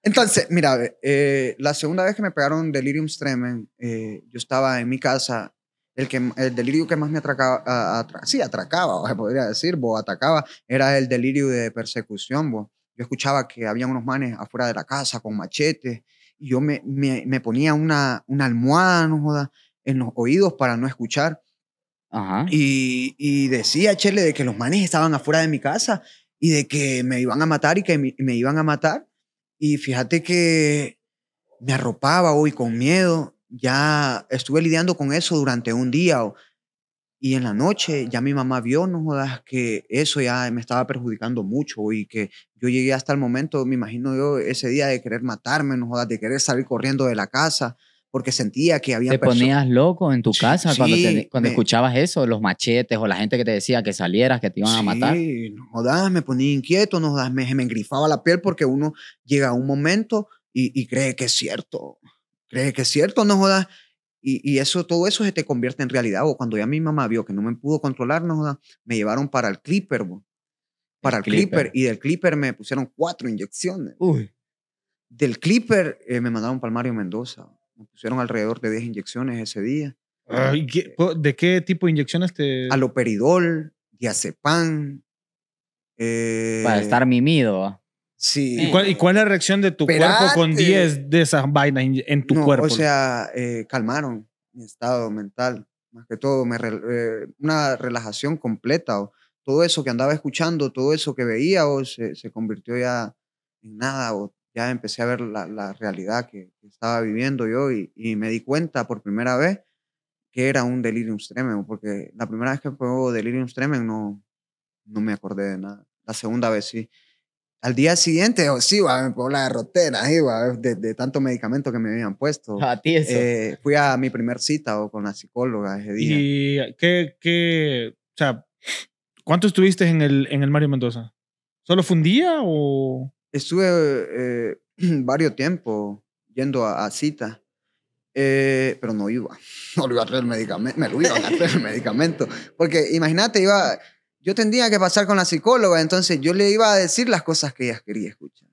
Entonces, mira, eh, la segunda vez que me pegaron delirium tremens, eh, yo estaba en mi casa el, que, el delirio que más me atracaba, sí, atracaba, podría decir, bo, atacaba, era el delirio de persecución. Bo. Yo escuchaba que había unos manes afuera de la casa con machetes y yo me, me, ponía una, una almohada, no joda, en los oídos para no escuchar. Y, decía Chele de que los manes estaban afuera de mi casa y de que me iban a matar y que me, me iban a matar. Y fíjate que me arropaba hoy con miedo ya estuve lidiando con eso durante un día y en la noche ya mi mamá vio, no jodas, que eso ya me estaba perjudicando mucho y que yo llegué hasta el momento, me imagino yo, ese día de querer matarme, no jodas, de querer salir corriendo de la casa porque sentía que había... Te ponías loco en tu casa cuando, cuando escuchabas eso, los machetes o la gente que te decía que salieras, que te iban a matar. Sí, no jodas, me ponía inquieto, no jodas, me, me engrifaba la piel porque uno llega a un momento y, y cree que es cierto crees que es cierto, no jodas. Y, eso, todo eso se te convierte en realidad. O cuando ya mi mamá vio que no me pudo controlar, no jodas, me llevaron para el clipper, para el, clipper. Y del clipper me pusieron cuatro inyecciones. Del clipper eh, me mandaron para el Mario Mendoza. Me pusieron alrededor de diez inyecciones ese día. Eh ¿De qué tipo de inyecciones te...? Aloperidol, diazepam. para eh estar mimido. Ah. Sí. ¿Y cuál, ¿Y cuál, es la reacción de tu cuerpo con 10 de esas vainas en tu cuerpo? O sea, eh, calmaron mi estado mental, más que todo, me eh, una relajación completa. O, todo eso que andaba escuchando, todo eso que veía, o se, se convirtió ya en nada, o ya empecé a ver la, la realidad que, estaba viviendo yo y, me di cuenta por primera vez que era un delirium tremens, porque la primera vez que juego delirium tremens no, no me acordé de nada. La segunda vez sí. Al día siguiente, o oh, sí, iba me pongo la derrotera, de, tanto medicamento que me habían puesto. A ti eso. Eh, fui a mi primer cita oh, con la psicóloga ese día. ¿Y qué, qué, o sea, cuánto estuviste en el, en el Mario Mendoza? ¿Solo fue un día o...? Estuve eh, varios tiempo yendo a, cita, eh, pero no iba. No iba el medicamento. Me lo iban a traer el medicamento. Porque imagínate, iba yo tendría que pasar con la psicóloga, entonces yo le iba a decir las cosas que ella quería escuchar.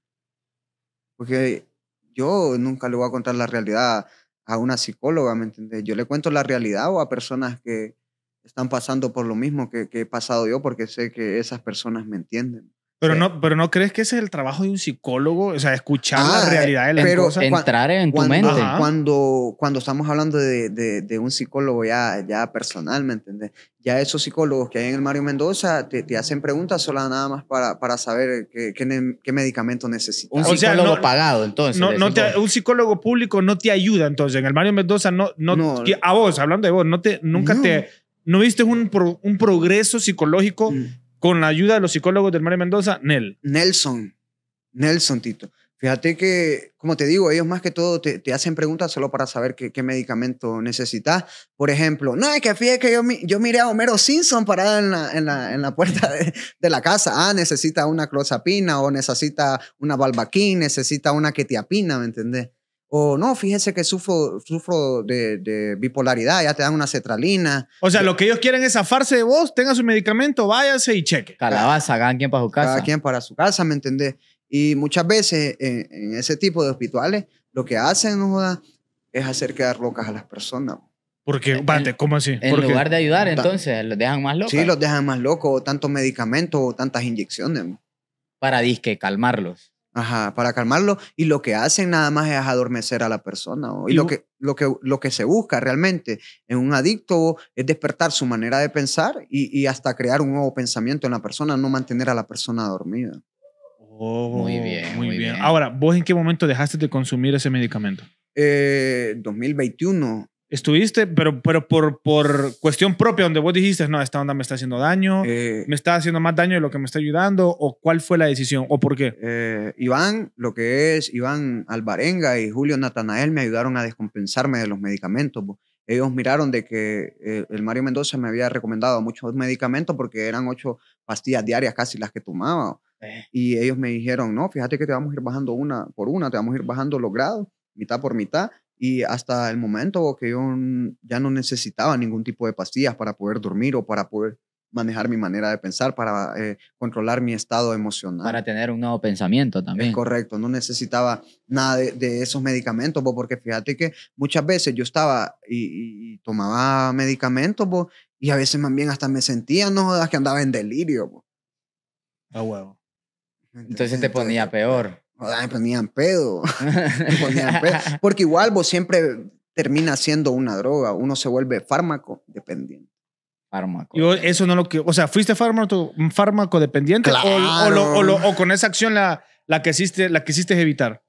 Porque yo nunca le voy a contar la realidad a una psicóloga, ¿me entiendes? Yo le cuento la realidad o a personas que están pasando por lo mismo que he pasado yo porque sé que esas personas me entienden. Pero, no, pero no crees que ese es el trabajo de un psicólogo, o sea, escuchar la ah, realidad de la pero Entrar en tu mente. Cuando, cuando estamos hablando de, de, un psicólogo ya, ya personal, ¿me entiendes? Ya esos psicólogos que hay en el Mario Mendoza te, te hacen preguntas solo nada más para, para saber qué, qué, medicamento necesitas. Un psicólogo pagado, entonces. No, no un psicólogo público no te ayuda, entonces. En el Mario Mendoza, no, no, a vos, hablando de vos, no te, nunca te... ¿No viste un, un progreso psicológico mm con la ayuda de los psicólogos del Mario Mendoza, Nel. Nelson, Nelson, Tito. Fíjate que, como te digo, ellos más que todo te, hacen preguntas solo para saber qué, medicamento necesitas. Por ejemplo, no, es que fíjate que yo, yo miré a Homero Simpson parado en la, en la, en la puerta de, la casa. Ah, necesita una clozapina o necesita una balbaquín, necesita una quetiapina, ¿me entendés? O no, fíjese que sufro, sufro de, bipolaridad, ya te dan una cetralina. O sea, lo que ellos quieren es zafarse de vos, tenga su medicamento, váyase y cheque. Calabaza, cada quien para su casa. Cada quien para su casa, ¿me entendés? Y muchas veces eh, en, ese tipo de hospitales, lo que hacen es hacer quedar locas a las personas. Porque, ¿cómo así? En lugar de ayudar, entonces, los dejan más locos. Sí, los dejan más locos, o tantos medicamentos, o tantas inyecciones. Para disque calmarlos. Ajá, para calmarlo. Y lo que hacen nada más es adormecer a la persona. Y, lo, que, lo, que, lo que se busca realmente en un adicto es despertar su manera de pensar y, hasta crear un nuevo pensamiento en la persona, no mantener a la persona dormida. muy oh, bien. Muy, bien. Ahora, ¿vos en qué momento dejaste de consumir ese medicamento? Eh, 2021. Estuviste, pero, pero por, por cuestión propia, donde vos dijiste, no, esta onda me está haciendo daño, eh, me está haciendo más daño de lo que me está ayudando, o cuál fue la decisión, o por qué. Eh, Iván, lo que es Iván Albarenga y Julio Natanael me ayudaron a descompensarme de los medicamentos. Ellos miraron de que eh, el Mario Mendoza me había recomendado muchos medicamentos porque eran ocho pastillas diarias casi las que tomaba. Y ellos me dijeron, no, fíjate que te vamos a ir bajando una por una, te vamos a ir bajando los grados, mitad por mitad y hasta el momento que yo ya no necesitaba ningún tipo de pastillas para poder dormir o para poder manejar mi manera de pensar, para eh, controlar mi estado emocional. Para tener un nuevo pensamiento también. Es correcto, no necesitaba nada de, esos medicamentos, porque fíjate que muchas veces yo estaba y, tomaba medicamentos y a veces más bien hasta me sentía, no jodas, que andaba en delirio. A huevo. Entonces, Entonces te ponía peor me ponían pues pues pedo. Porque igual vos siempre termina siendo una droga, uno se vuelve fármaco dependiente. Fármaco. eso no lo que, o sea, fuiste fármaco, dependiente o, con esa acción la, la que hiciste, la quisiste evitar.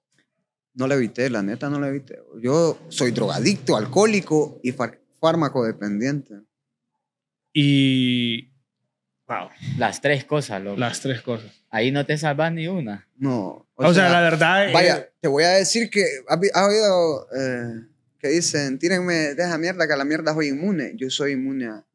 No la evité, la neta no la evité. Yo soy drogadicto, alcohólico y fármaco dependiente. Y Wow. Las tres cosas, loco. Las tres cosas. Ahí no te salvas ni una. No. O, sea, la verdad. Vaya, eh, te voy a decir que. ¿Has, oído eh, que dicen, tírenme de esa mierda, que la mierda soy inmune? Yo soy inmune a,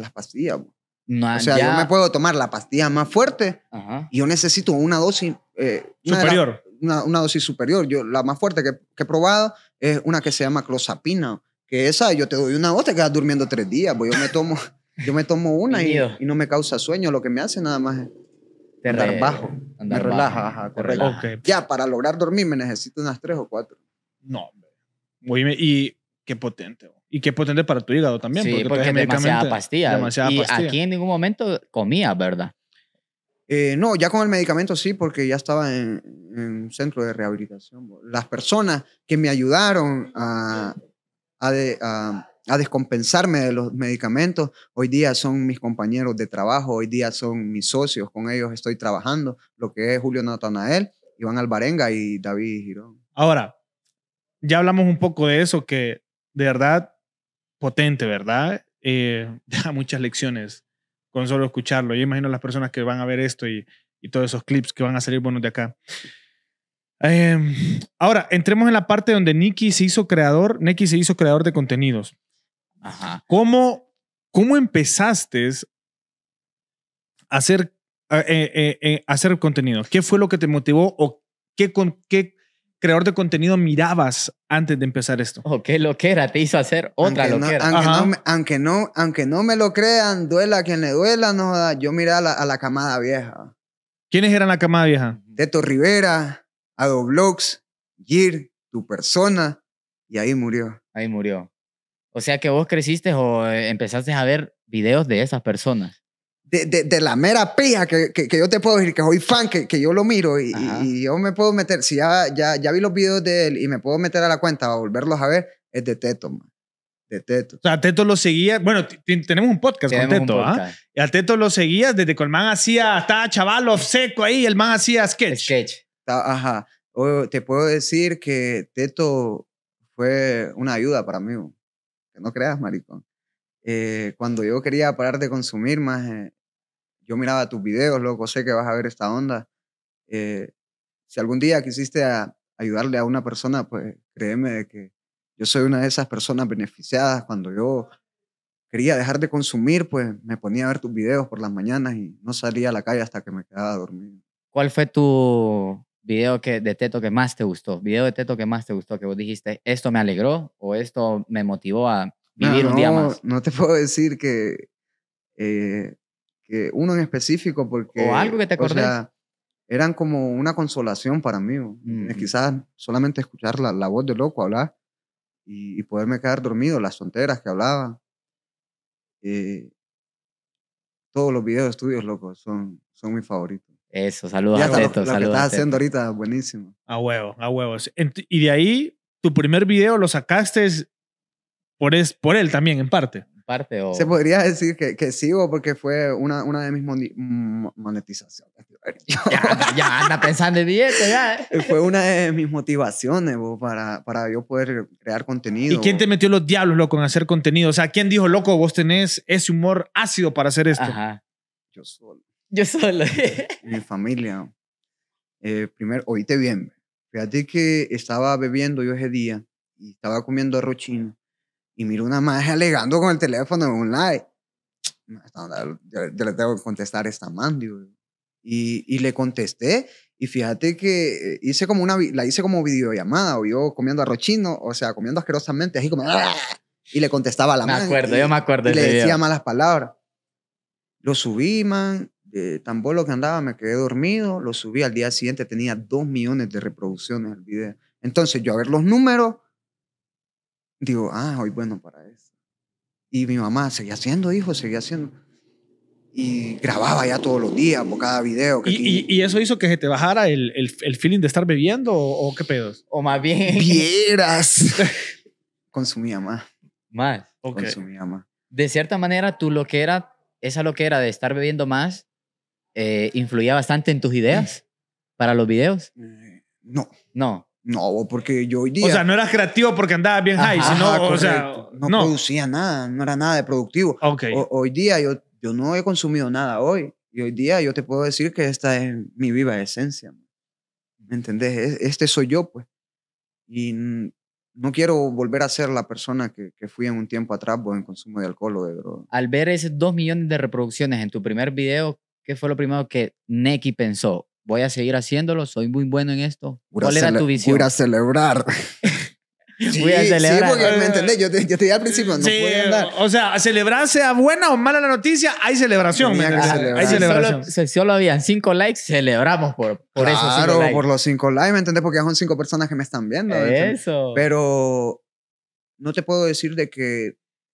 las pastillas, No, o sea, yo me puedo tomar la pastilla más fuerte y yo necesito una dosis. Eh, superior. una, dosis superior. Yo, la más fuerte que, he probado es una que se llama clozapina. Que esa yo te doy una dosis, te quedas durmiendo tres días. Pues yo me tomo, yo me tomo una y, no me causa sueño. Lo que me hace nada más te andar bajo, andar relaja, correcto. Ya, para lograr dormir me necesito unas tres o cuatro. No, Y qué potente. Y qué potente para tu hígado también. Sí, porque, demasiada pastilla. y aquí en ningún momento comía, ¿verdad? Eh, no, ya con el medicamento sí, porque ya estaba en, un centro de rehabilitación. Las personas que me ayudaron a, a, a a descompensarme de los medicamentos. Hoy día son mis compañeros de trabajo, hoy día son mis socios, con ellos estoy trabajando, lo que es Julio Natanael, Iván Alvarenga y David Girón. Ahora, ya hablamos un poco de eso, que de verdad, potente, ¿verdad? Deja eh, da muchas lecciones con solo escucharlo. Yo imagino las personas que van a ver esto y, todos esos clips que van a salir buenos de acá. Em, ahora, entremos en la parte donde Nicky se hizo creador, Nicky se hizo creador de contenidos. ¿Cómo, cómo empezaste a hacer, eh, eh, eh, hacer contenido? ¿Qué fue lo que te motivó o qué, con, qué creador de contenido mirabas antes de empezar esto? O oh, qué loquera te hizo hacer otra aunque loquera. No, aunque, no, me lo crean, duela quien le duela, no, yo miraba a la, a la camada vieja. ¿Quiénes eran la camada vieja? Teto Rivera, Adoblox, Gir, tu persona, y ahí murió. Ahí murió. O sea que vos creciste o eh, empezaste a ver videos de esas personas. De, la mera pija que, yo te puedo decir, que soy fan, que, yo lo miro y, yo me puedo meter, si ya, ya, vi los videos de él y me puedo meter a la cuenta o volverlos a ver, es de Teto, man. De Teto. O sea, Teto lo seguía, bueno, tenemos un podcast con Teto, ¿ah? Y A Teto lo seguías desde que el man hacía, estaba chaval seco ahí, el man hacía sketch. Sketch. Ajá. te puedo decir que Teto fue una ayuda para mí no creas, maricón. Eh, cuando yo quería parar de consumir más, eh, yo miraba tus videos, loco, sé que vas a ver esta onda. Eh, si algún día quisiste ayudarle a una persona, pues créeme que yo soy una de esas personas beneficiadas. Cuando yo quería dejar de consumir, pues me ponía a ver tus videos por las mañanas y no salía a la calle hasta que me quedaba dormido. ¿Cuál fue tu video que, de Teto que más te gustó, video de Teto que más te gustó, que vos dijiste, esto me alegró o esto me motivó a vivir un día más. No te puedo decir que, eh, que uno en específico, porque... O algo que te acordés. eran como una consolación para mí. Mm. Quizás solamente escuchar la, voz de loco hablar y, poderme quedar dormido, las tonteras que hablaba. Eh, todos los videos de estudios, locos son, son mis favoritos. Eso, saludos a todos. Lo, que estás haciendo ahorita, buenísimo. A huevo, a huevos. Y de ahí, tu primer video lo sacaste por, es, por él también, en parte. Parte, o... Se podría decir que, que sigo porque fue una, una de mis mm, monetizaciones. ya, ya anda pensando en billetes, ya. Eh. Fue una de mis motivaciones para, para yo poder crear contenido. ¿Y quién te metió los diablos, loco, en hacer contenido? O sea, ¿quién dijo, loco, vos tenés ese humor ácido para hacer esto? Ajá. Yo solo. Yo solo. mi familia. Eh, primero, oíste bien. Fíjate que estaba bebiendo yo ese día y estaba comiendo arroz y miro una madre alegando con el teléfono en un live. Yo, le tengo que contestar esta man, Y, y, le contesté y fíjate que eh, hice como una, la hice como videollamada o yo comiendo arroz o sea, comiendo asquerosamente, así como... Ah", y le contestaba a la madre. Me acuerdo, y, yo me acuerdo. le decía malas palabras. Lo subí, man, de eh, tan bolo que andaba, me quedé dormido, lo subí, al día siguiente tenía dos millones de reproducciones el video. Entonces yo a ver los números, digo, ah, hoy bueno para eso. Y mi mamá seguía haciendo, hijo, seguía haciendo. Y grababa ya todos los días por cada video. ¿Y, y, eso hizo que se te bajara el, el, el feeling de estar bebiendo o, qué pedos? O más bien... Vieras. Consumía más. Más. Consumía más. De cierta manera, tú lo que era, esa lo que era de estar bebiendo más, eh, influía bastante en tus ideas para los videos? Eh, no. No. No, porque yo hoy día... O sea, no eras creativo porque andabas bien high, sino, No, producía nada, no era nada de productivo. Okay. hoy día yo, yo no he consumido nada hoy. Y hoy día yo te puedo decir que esta es mi viva esencia. ¿Me entendés? Este soy yo, pues. Y no quiero volver a ser la persona que, fui en un tiempo atrás pues, en consumo de alcohol o de droga. Al ver esos dos millones de reproducciones en tu primer video, ¿Qué fue lo primero que Neki pensó? Voy a seguir haciéndolo, soy muy bueno en esto. ¿Cuál era tu visión? Voy a celebrar. voy a celebrar. Sí, porque me entendés, yo te, dije al principio, no puedo andar. O sea, celebrar sea buena o mala la noticia, hay celebración. hay celebración. Solo, solo habían cinco likes, celebramos por, por claro, por los cinco likes, ¿me entendés? Porque son cinco personas que me están viendo. Eso. Pero no te puedo decir de que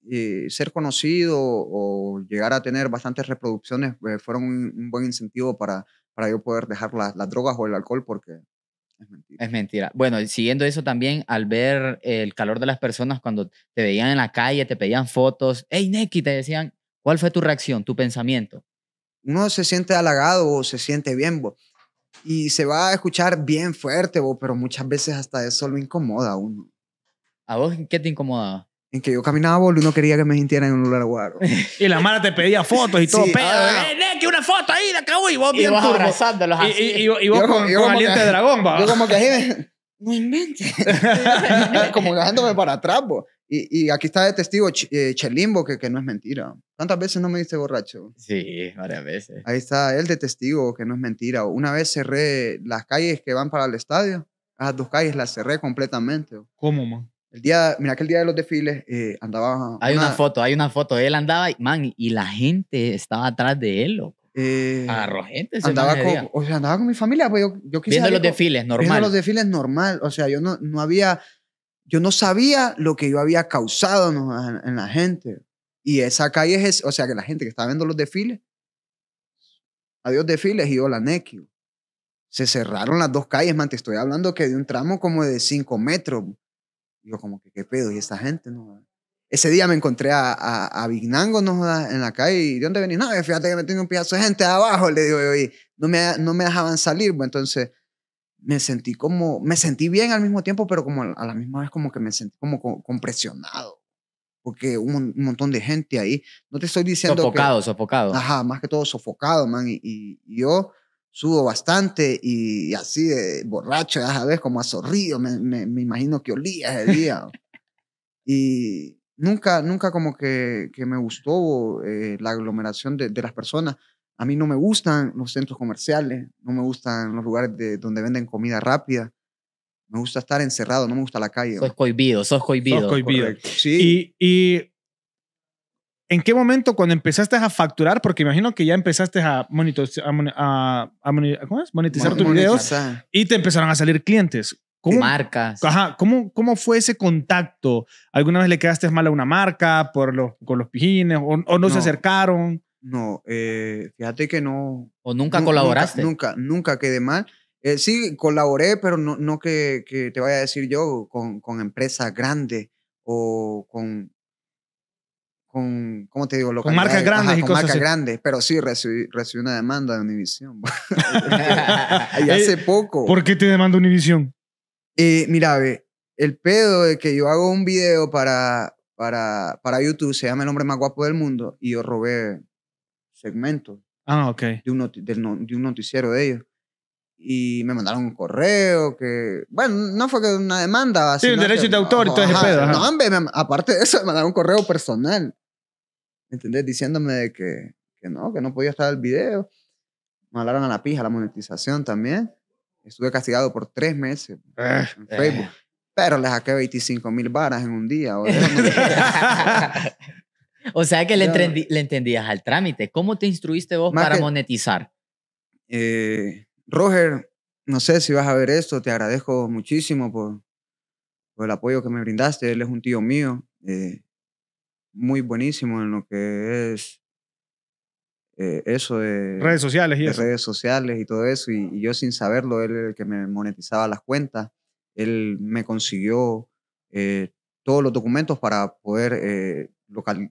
eh, ser conocido o llegar a tener bastantes reproducciones eh, fueron un, buen incentivo para, para yo poder dejar las drogas o el alcohol porque es mentira. Bueno, siguiendo eso también, al ver el calor de las personas cuando te veían en la calle, te pedían fotos, hey Neki, te decían, ¿cuál fue tu reacción, tu pensamiento? Uno se siente halagado o se siente bien, bo, y se va a escuchar bien fuerte, bo, pero muchas veces hasta eso lo incomoda a uno. ¿A vos qué te incomodaba? en que yo caminaba boludo y no quería que me sintieran en un lugar guaro. y la mala te pedía fotos y todo. Sí, ah, eh, Neki, una foto ahí de acá, y vos bien turbo. Y, vos yo, con, yo con aliento de dragón, va. Yo como que ahí no inventes. como dejándome para atrás, Y, aquí está el testigo eh, Chelimbo, que, que no es mentira. ¿Cuántas veces no me dice borracho? Sí, varias veces. Ahí está él de testigo, que no es mentira. Una vez cerré las calles que van para el estadio. Las ah, dos calles las cerré completamente. ¿Cómo, man? El día, mira que el día de los desfiles eh, andaba... Hay una, foto, hay una foto. Él andaba, man, y la gente estaba atrás de él, loco. Eh, gente. Andaba con, o sea, andaba con mi familia, pues yo, Viendo los desfiles, normal. Viendo los desfiles, normal. O sea, yo no, no había... Yo no sabía lo que yo había causado en, la gente. Y esa calle es... O sea, que la gente que estaba viendo los desfiles... Adiós desfiles y hola Neki. Se cerraron las dos calles, man. Te estoy hablando que de un tramo como de cinco metros yo como que, ¿qué pedo? ¿Y esta gente? No, ese día me encontré a, a, a Vignango ¿no? en la calle y ¿de dónde venís? No, fíjate que me tengo un pedazo de gente abajo, le digo y no me, no me dejaban salir. Pues, entonces me sentí como, me sentí bien al mismo tiempo, pero como a la misma vez como que me sentí como, compresionado. porque un, un, montón de gente ahí. No te estoy diciendo sofocado, que... Sofocado, sofocado. Ajá, más que todo sofocado, man. y yo Subo bastante y, así de borracho, a sabes, como a me, me, imagino que olía ese día. y nunca, nunca como que, que me gustó eh, la aglomeración de, de, las personas. A mí no me gustan los centros comerciales, no me gustan los lugares de, donde venden comida rápida. Me gusta estar encerrado, no me gusta la calle. Sos cohibido, sos cohibido. Sos cohibido. Sí. Y, y ¿En qué momento cuando empezaste a facturar? Porque imagino que ya empezaste a, monetizar tus videos y te empezaron a salir clientes. ¿Cómo, Marcas. Ajá, ¿cómo, ¿cómo, fue ese contacto? ¿Alguna vez le quedaste mal a una marca por con los pijines o, no, se acercaron? No, eh, fíjate que no. ¿O nunca colaboraste? Nunca, nunca, quedé mal. Eh, sí, colaboré, pero no, no que, que, te vaya a decir yo con, con empresas grandes o con con, ¿cómo te digo? Con marcas grandes y con marcas grandes, pero sí recibí, una demanda de Univision. y hace poco. ¿Por qué te demanda Univision? Eh, mira, ve, el pedo de que yo hago un video para, para, para YouTube, se llama El hombre más guapo del mundo, y yo robé segmentos. Ah, de un, noticiero de ellos y me mandaron un correo que, bueno, no fue que una demanda. Sí, derecho de autor y todo ese pedo. No, hombre, aparte de eso, me mandaron un correo personal entendés? Diciéndome de que, que no, que no podía estar el video. Me hablaron a la pija, la monetización también. Estuve castigado por tres meses ah, en eh. Facebook. Pero le saqué 25 mil varas en un día. o sea que le, entendí, le, entendías al trámite. ¿Cómo te instruiste vos para monetizar? Eh, Roger, no sé si vas a ver esto, te agradezco muchísimo por, por el apoyo que me brindaste. Él es un tío mío. Eh, muy buenísimo en lo que es eh, eso de redes sociales y eso. redes sociales y todo eso y, yo sin saberlo él el que me monetizaba las cuentas él me consiguió eh, todos los documentos para poder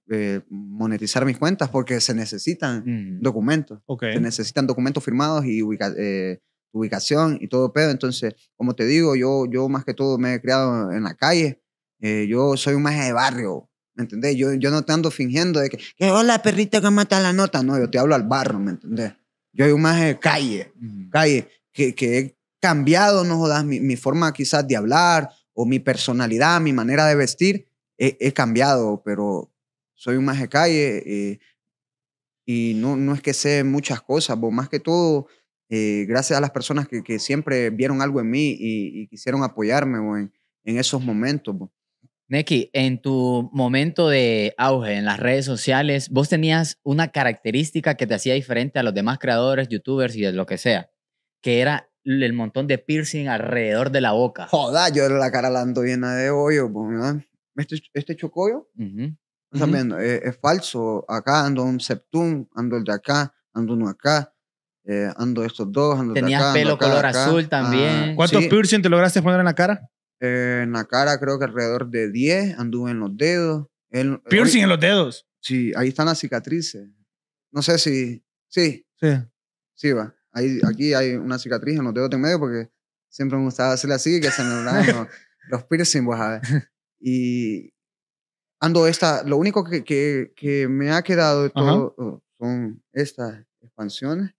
eh, monetizar mis cuentas porque se necesitan documentos se necesitan documentos firmados y ubicación y todo pedo entonces como te digo yo yo más que todo me he criado en la calle yo soy un maje de barrio ¿Me entendés? Yo, yo no te ando fingiendo de que, hola perrita que mata la nota. No, yo te hablo al barro, ¿me entendés? Yo soy un maje de calle, calle, que, que, he cambiado, no jodas, mi, mi, forma quizás de hablar o mi personalidad, mi manera de vestir, he, cambiado, pero soy un maje de calle eh, y no, no es que sé muchas cosas, más que todo, eh, gracias a las personas que, que, siempre vieron algo en mí y, quisieron apoyarme bo, en, en, esos momentos. Bo. Neki, en tu momento de auge en las redes sociales, vos tenías una característica que te hacía diferente a los demás creadores, youtubers y de lo que sea, que era el montón de piercing alrededor de la boca. Joda, yo la cara la ando llena de hoyo, Este, este chocollo, también eh, es, falso. Acá ando un septum, ando el de acá, ando uno acá. Eh, ando estos dos, ando Tenías de acá, pelo color azul también. Ah, ¿Cuántos piercing te lograste poner en la cara? en la cara creo que alrededor de 10, anduve en los dedos. ¿Piercing en los dedos? Sí, ahí están las cicatrices. No sé si... Sí. Sí. Sí, va. Ahí, aquí hay una cicatriz en los dedos de en medio porque siempre me gustaba hacerle así, que se me los, los piercing, vos Y ando esta... Lo único que, que, me ha quedado de todo oh, son estas expansiones.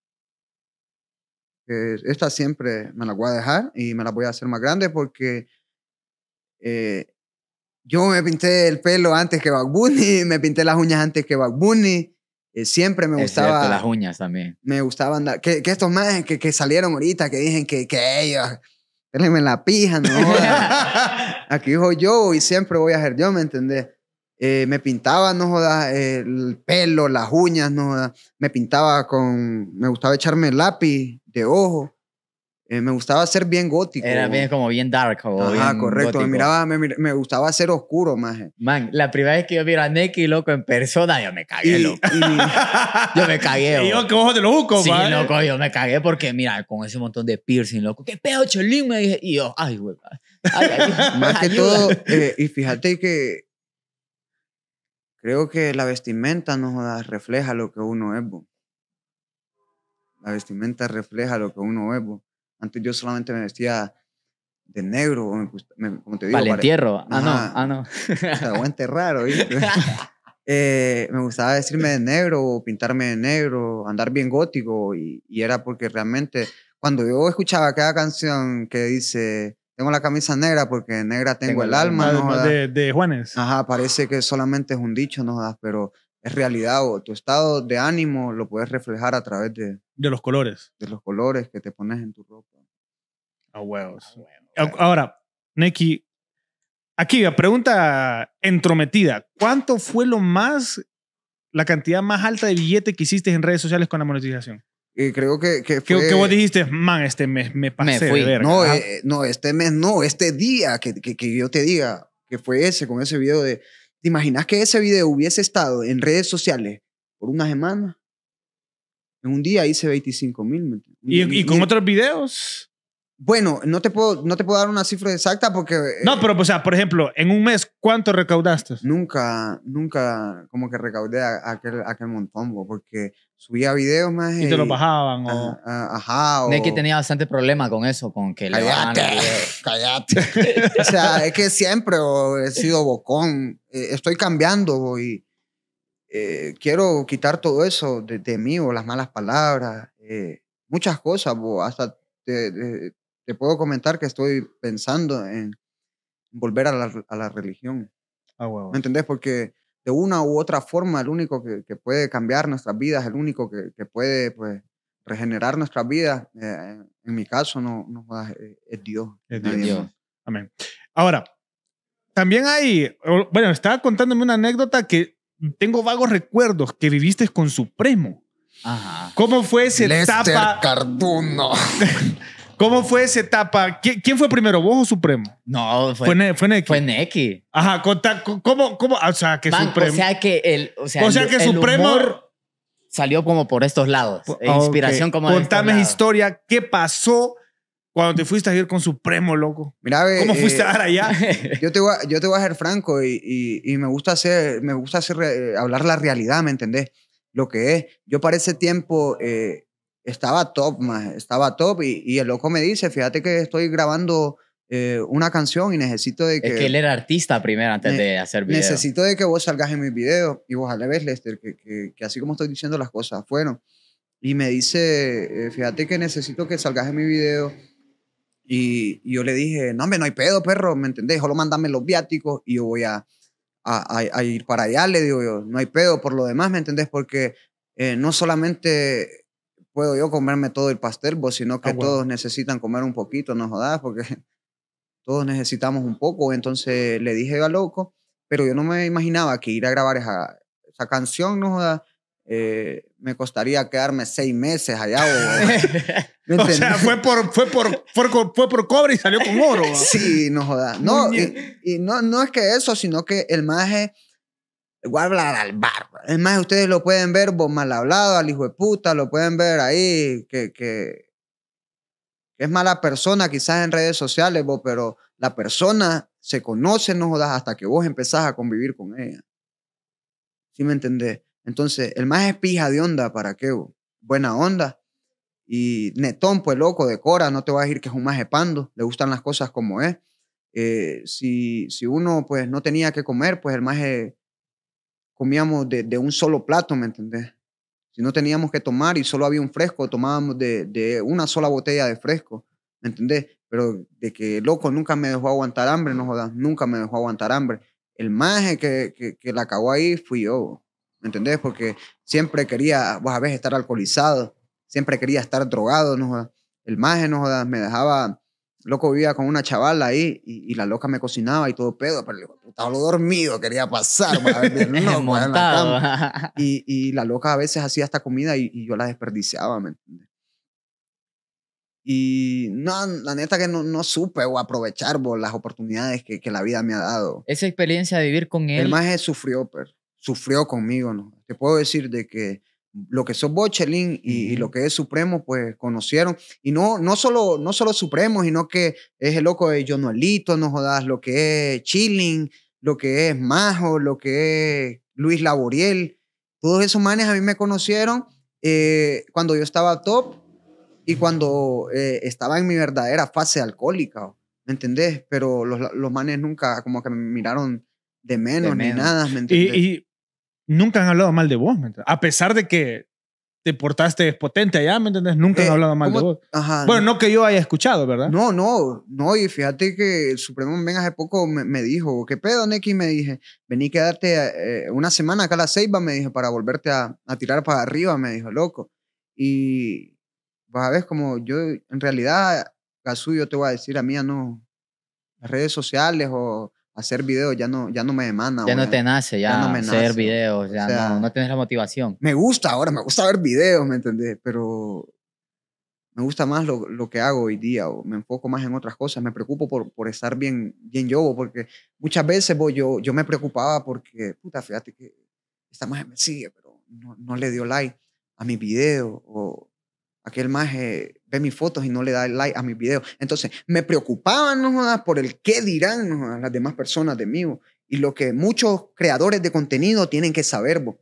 esta siempre me la voy a dejar y me la voy a hacer más grande porque eh, yo me pinté el pelo antes que Bad me pinté las uñas antes que Bad eh, siempre me gustaba. las uñas también. Me gustaba andar. Que, estos más que, que, salieron ahorita, que dicen que, que ellos. Déjenme la pija, no Aquí dijo yo y siempre voy a ser yo, ¿me entendés? Eh, me pintaba, no jodas, el pelo, las uñas, no jodas. Me pintaba con. Me gustaba echarme lápiz de ojo. Eh, me gustaba ser bien gótico. Era bien como bien dark. O correcto. Me, miraba, me, me, gustaba ser oscuro, más Man, la primera vez que yo vi a Neki, loco, en persona, yo me cagué, loco. yo me cagué. y yo, que ojo de loco, Sí, man. loco, yo me cagué porque, mira, con ese montón de piercing, loco, qué pedo, chelín, me dije. Y yo, ay, güey. Más que todo, eh, y fíjate que creo que la vestimenta nos refleja lo que uno es, La vestimenta refleja lo que uno es, antes yo solamente me vestía de negro, me, como te digo. Para el entierro. Ah, no, ah, no. O voy enterrar, eh, me gustaba decirme de negro, pintarme de negro, andar bien gótico. Y, era porque realmente, cuando yo escuchaba cada canción que dice, tengo la camisa negra porque negra tengo, el, alma. no de, de, Juanes. Ajá, parece que solamente es un dicho, no das? pero es realidad o tu estado de ánimo lo puedes reflejar a través de... De los colores. De los colores que te pones en tu ropa. A huevos. Ahora, Neki, aquí la pregunta entrometida. ¿Cuánto fue lo más, la cantidad más alta de billete que hiciste en redes sociales con la monetización? Y creo que, fue... que vos dijiste, man, este mes me pasé eh, no, este mes no, este día que yo te diga que fue ese, con ese video de ¿Te imaginas que ese video hubiese estado en redes sociales por una semana? En un día hice 25 mil. ¿Y, y, con otros videos? Bueno, no te puedo, no te puedo dar una cifra exacta porque. No, eh, pero, o sea, por ejemplo, en un mes, ¿cuánto recaudaste? Nunca, nunca como que recaudé aquel, aquel montón, porque subía videos más. Y, y te lo bajaban, o. Ajá, o. Neki tenía bastante problema con eso, con que le bajaban Cállate. o sea, es que siempre he sido bocón. Eh, estoy cambiando y eh, quiero quitar todo eso de, mí, o las malas palabras, muchas cosas, hasta te puedo comentar que estoy pensando en volver a la, religión. Ah, ¿Me entendés? Porque de una u otra forma, el único que, puede cambiar nuestras vidas, el único que, puede pues, regenerar nuestras vidas, eh, en mi caso, no, eh, es Dios. Es Dios. Amén. Ahora, también hay, bueno, estaba contándome una anécdota que tengo vagos recuerdos que viviste con Supremo. Ajá. ¿Cómo fue esa Lester Carduno. ¿Cómo fue esa etapa? ¿Quién fue primero, vos o Supremo? No, fue, fue, fue Neki. Fue Ajá, conta, ¿cómo, ¿cómo? O sea, que Supremo. O sea, que el. O sea, que Supremo. salió como por estos lados. E inspiración como Contame historia. ¿Qué pasó? cuando te fuiste a ir con Supremo, loco? Mira, ¿Cómo fuiste eh, a dar allá? Yo te voy a, yo te voy a ser franco y, me gusta hacer, me gusta hacer, eh, hablar la realidad, ¿me entendés? Lo que es. Yo para ese tiempo eh, estaba top, más, estaba top. Y, el loco me dice, fíjate que estoy grabando eh, una canción y necesito de que... Es que él era artista primero antes de hacer videos. Necesito de que vos salgas en mis videos y vos le ves, Lester, que, que, así como estoy diciendo las cosas fueron. Y me dice, eh, fíjate que necesito que salgas en mi video. Y, yo le dije, no, hombre, no hay pedo, perro, ¿me entendés? Solo mandame los viáticos y yo voy a, a, ir para allá, le digo yo, no hay pedo por lo demás, ¿me entendés? Porque eh, no solamente puedo yo comerme todo el pastel, vos sino ah, que todos necesitan comer un poquito, no jodas, porque todos necesitamos un poco. Entonces le dije a Loco, pero yo no me imaginaba que ir a grabar esa, esa canción, no jodas. Eh, me costaría quedarme seis meses allá. o sea, fue por, fue, por, por cobre y salió con oro. Sí, no jodas. No, y, no, no es que eso, sino que el maje hablar al bar. Es más, ustedes lo pueden ver vos mal hablado, al hijo de puta, lo pueden ver ahí, que, que es mala persona quizás en redes sociales, vos, pero la persona se conoce, no jodas, hasta que vos empezás a convivir con ella. ¿Sí me entendés? Entonces, el más es pija de onda, ¿para qué? Buena onda. Y netón, pues loco, de cora no te vas a decir que es un más pando, le gustan las cosas como es. Eh, si, si uno pues no tenía que comer, pues el más comíamos de, un solo plato, ¿me entendés? Si no teníamos que tomar y solo había un fresco, tomábamos de, una sola botella de fresco, ¿me entendés? Pero de que, loco, nunca me dejó aguantar hambre, no jodas, nunca me dejó aguantar hambre. El maje que, la cagó ahí fui yo, ¿me entendés? Porque siempre quería, vos a estar alcoholizado, siempre quería estar drogado, no jodas. El maje, no jodas, me dejaba loco vivía con una chavala ahí y, la loca me cocinaba y todo pedo, pero estaba lo dormido, quería pasar. Ver, no, y, y, la loca a veces hacía esta comida y, yo la desperdiciaba, ¿me entiendes? Y no, la neta que no, supe o aprovechar las oportunidades que, la vida me ha dado. Esa experiencia de vivir con él. El más sufrió, pero sufrió conmigo, ¿no? Te puedo decir de que lo que son Bochelin y, lo que es Supremo, pues conocieron. Y no, no, solo, no solo Supremo, sino que es el loco de Jonuelito, no jodas, lo que es Chilling, lo que es Majo, lo que es Luis Laboriel. Todos esos manes a mí me conocieron eh, cuando yo estaba top y cuando eh, estaba en mi verdadera fase alcohólica, ¿me entendés? Pero los, manes nunca como que me miraron de menos, ni nada, ¿me entendés? Y, nunca han hablado mal de vos, A pesar de que te portaste potente allá, ¿me entiendes? Nunca han eh, hablado mal de vos. bueno, no. que yo haya escuchado, ¿verdad? No, no, no, y fíjate que el Supremo venga hace poco me, dijo, ¿qué pedo, Neki? Me dije, vení quedarte eh, una semana acá a la Ceiba, me dijo, para volverte a, tirar para arriba, me dijo, loco. Y vas a ver, como yo, en realidad, Gazú, yo te voy a decir, a mí no, las redes sociales o hacer videos ya no, ya no me demanda. Ya no te nace, ya, no me hacer videos, ya no, no tienes la motivación. Me gusta ahora, me gusta ver videos, ¿me entendés? Pero me gusta más lo, que hago hoy día, o me enfoco más en otras cosas, me preocupo por, por estar bien, bien yo, porque muchas veces voy yo, yo me preocupaba porque, puta, fíjate que esta más me sigue, pero no, no le dio like a mi video, o Aquel más ve mis fotos y no le da el like a mis videos. Entonces, me preocupaba no por el qué dirán las demás personas de mí. Y lo que muchos creadores de contenido tienen que saber, ¿me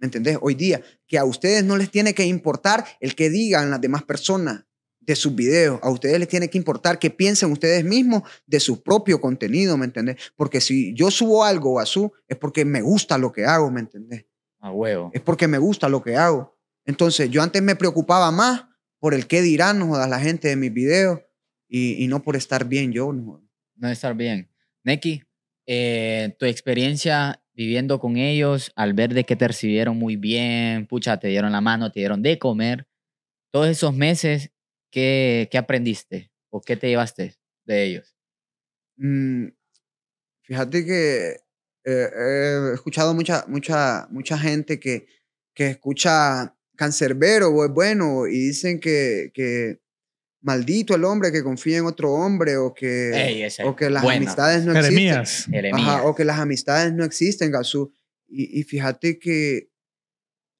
entendés? Hoy día, que a ustedes no les tiene que importar el que digan las demás personas de sus videos. A ustedes les tiene que importar que piensen ustedes mismos de su propio contenido, ¿me entendés? Porque si yo subo algo a su, es porque me gusta lo que hago, ¿me entendés? A huevo. Es porque me gusta lo que hago. Entonces, yo antes me preocupaba más por el qué dirán, no jodas, la gente de mis videos y, no por estar bien yo, no No estar bien. Neki, eh, tu experiencia viviendo con ellos, al ver de que te recibieron muy bien, pucha, te dieron la mano, te dieron de comer, todos esos meses, ¿qué, qué aprendiste o qué te llevaste de ellos? Mm, fíjate que eh, he escuchado mucha, mucha, mucha gente que, que escucha cancerbero o es bueno y dicen que, que maldito el hombre que confía en otro hombre o que, o que las amistades no existen. o que las amistades no existen, Gazú. Y, y, fíjate que,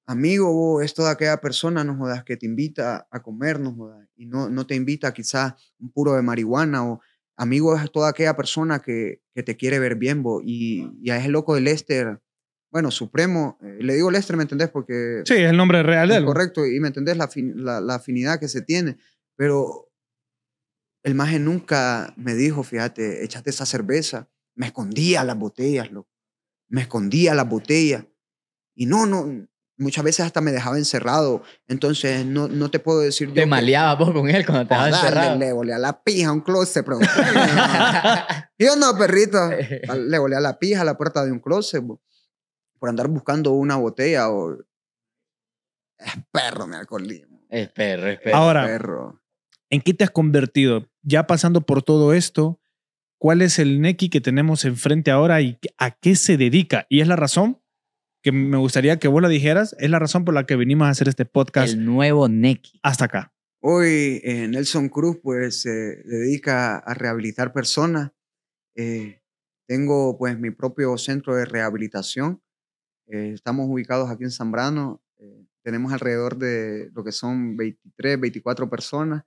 amigo, vos, es toda aquella persona, no jodas, que te invita a comer, no jodas, y no, no te invita quizás un puro de marihuana o amigo es toda aquella persona que, que te quiere ver bien, vos. Y, ya es el loco de Lester bueno, Supremo, eh, le digo Lester, ¿me entendés? Porque... Sí, es el nombre real de él. Correcto, y me entendés la, afinidad que se tiene, pero el maje nunca me dijo, fíjate, echaste esa cerveza, me escondía las botellas, loco. me escondía las botellas, y no, no, muchas veces hasta me dejaba encerrado, entonces no, no te puedo decir... Te maleaba vos pues, con él cuando te dejaba encerrado. Le volé a la pija a un closet, pero... yo no, perrito, le volé a la pija a la puerta de un closet, por andar buscando una botella o... Es perro mi alcoholismo. Es perro, es perro. Ahora, ¿en qué te has convertido? Ya pasando por todo esto, ¿cuál es el Neki que tenemos enfrente ahora y a qué se dedica? Y es la razón que me gustaría que vos la dijeras, es la razón por la que venimos a hacer este podcast. El nuevo Neki. Hasta acá. Hoy eh, Nelson Cruz pues se dedica a rehabilitar personas. Eh, tengo pues mi propio centro de rehabilitación eh, estamos ubicados aquí en Zambrano. Eh, tenemos alrededor de lo que son 23, 24 personas.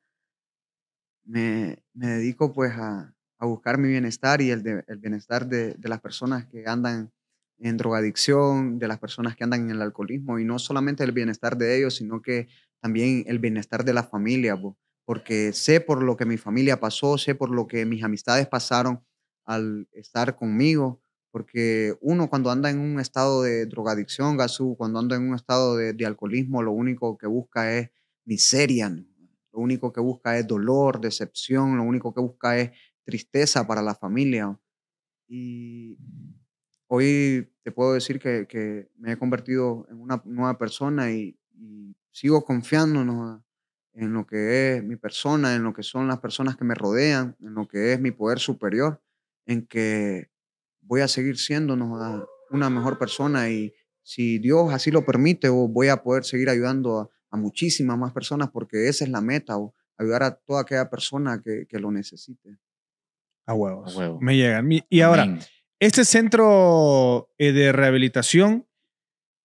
Me, dedico pues a, buscar mi bienestar y el, bienestar de, las personas que andan en drogadicción, de las personas que andan en el alcoholismo y no solamente el bienestar de ellos, sino que también el bienestar de la familia, porque sé por lo que mi familia pasó, sé por lo que mis amistades pasaron al estar conmigo, porque uno cuando anda en un estado de drogadicción, Gasú, cuando anda en un estado de, alcoholismo, lo único que busca es miseria, lo único que busca es dolor, decepción, lo único que busca es tristeza para la familia. Y hoy te puedo decir que, me he convertido en una nueva persona y, y sigo confiándonos en lo que es mi persona, en lo que son las personas que me rodean, en lo que es mi poder superior, en que voy a seguir siendo una, mejor persona y si Dios así lo permite, oh, voy a poder seguir ayudando a, muchísimas más personas porque esa es la meta, oh, ayudar a toda aquella persona que, lo necesite. A huevos. A huevo. Me llegan. Y ahora, este centro eh, de rehabilitación,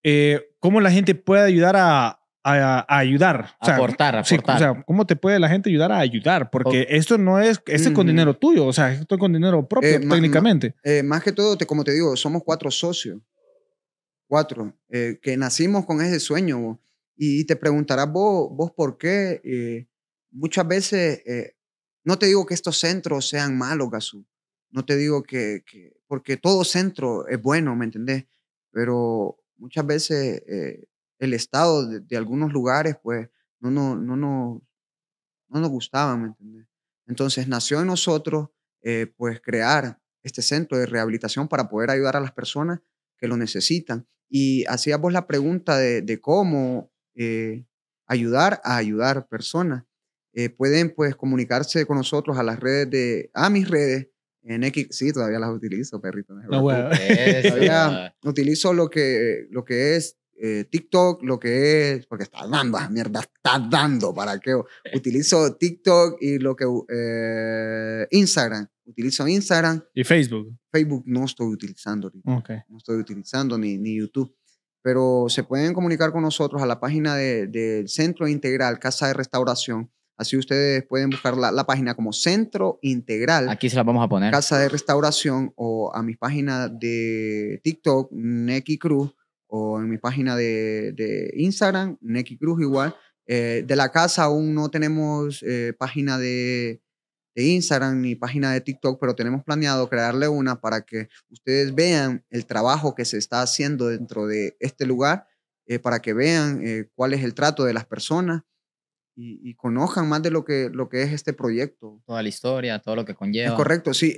eh, ¿cómo la gente puede ayudar a, a, ayudar. O sea, aportar, aportar. o sea, ¿cómo te puede la gente ayudar a ayudar? Porque esto no es, Esto es con mm. dinero tuyo, o sea, esto es con dinero propio, eh, técnicamente. Eh, más que todo, como te digo, somos cuatro socios, cuatro, eh, que nacimos con ese sueño. Y te preguntarás vos, vos por qué muchas veces, no te digo que estos centros sean malos, Gazú. no te digo que, que, porque todo centro es bueno, ¿me entendés? Pero muchas veces el estado de, algunos lugares, pues no, no, no, no, nos gustaba ¿me entiendes? Entonces nació en nosotros, eh, pues, crear este centro de rehabilitación para poder ayudar a las personas que lo necesitan. Y hacíamos la pregunta de, cómo eh, ayudar a ayudar personas. Eh, pueden pues comunicarse con nosotros a las redes de, a mis redes, en X, sí, todavía las utilizo, perrito. No, bueno. utilizo lo que, lo que es eh, TikTok, lo que es, porque está dando, ah, mierda, está dando, ¿para qué? Utilizo TikTok y lo que, eh, Instagram, utilizo Instagram. ¿Y Facebook? Facebook no estoy utilizando, no estoy utilizando ni, ni YouTube pero se pueden comunicar con nosotros a la página del Centro Integral Casa de Restauración. Así ustedes pueden buscar la, página como Centro Integral. Aquí se la vamos a poner. Casa de Restauración o a mi página de TikTok, Neki Cruz, o en mi página de, de Instagram, Neki Cruz igual. Eh, de la casa aún no tenemos eh, página de, de, Instagram ni página de TikTok, pero tenemos planeado crearle una para que ustedes vean el trabajo que se está haciendo dentro de este lugar, eh, para que vean cuál es el trato de las personas y, conozcan más de lo que, lo que es este proyecto. Toda la historia, todo lo que conlleva. Es correcto, sí.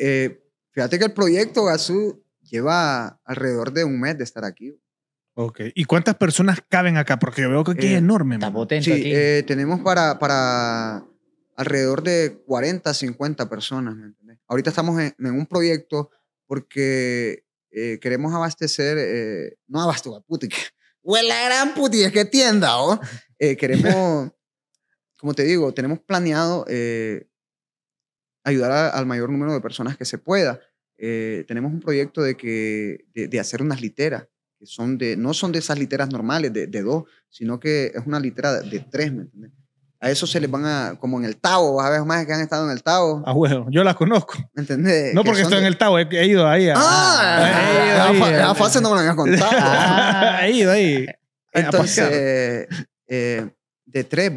fíjate que el proyecto Gazú lleva alrededor de un mes de estar aquí. Ok. ¿Y cuántas personas caben acá? Porque yo veo que aquí es eh, enorme. Está potente sí, aquí. Eh, tenemos para, para alrededor de 40, 50 personas, ¿me Ahorita estamos en, un proyecto porque eh, queremos abastecer, no abastecer, puti, a gran puti, es que tienda, o? queremos, como te digo, tenemos planeado ayudar al mayor número de personas que se pueda. tenemos un proyecto de, que, de hacer unas literas que son de, no son de esas literas normales de, dos, sino que es una litera de, tres, ¿me entiendes? A eso se les van a, como en el Tavo, a ver más que han estado en el Tavo. Ah, bueno, yo las conozco. ¿Entendés? No porque estoy en el Tavo, he, ido ahí. A, ah, ah A ah, fase no me lo habías contado. Ah, he ido ahí. Entonces, eh, de tres,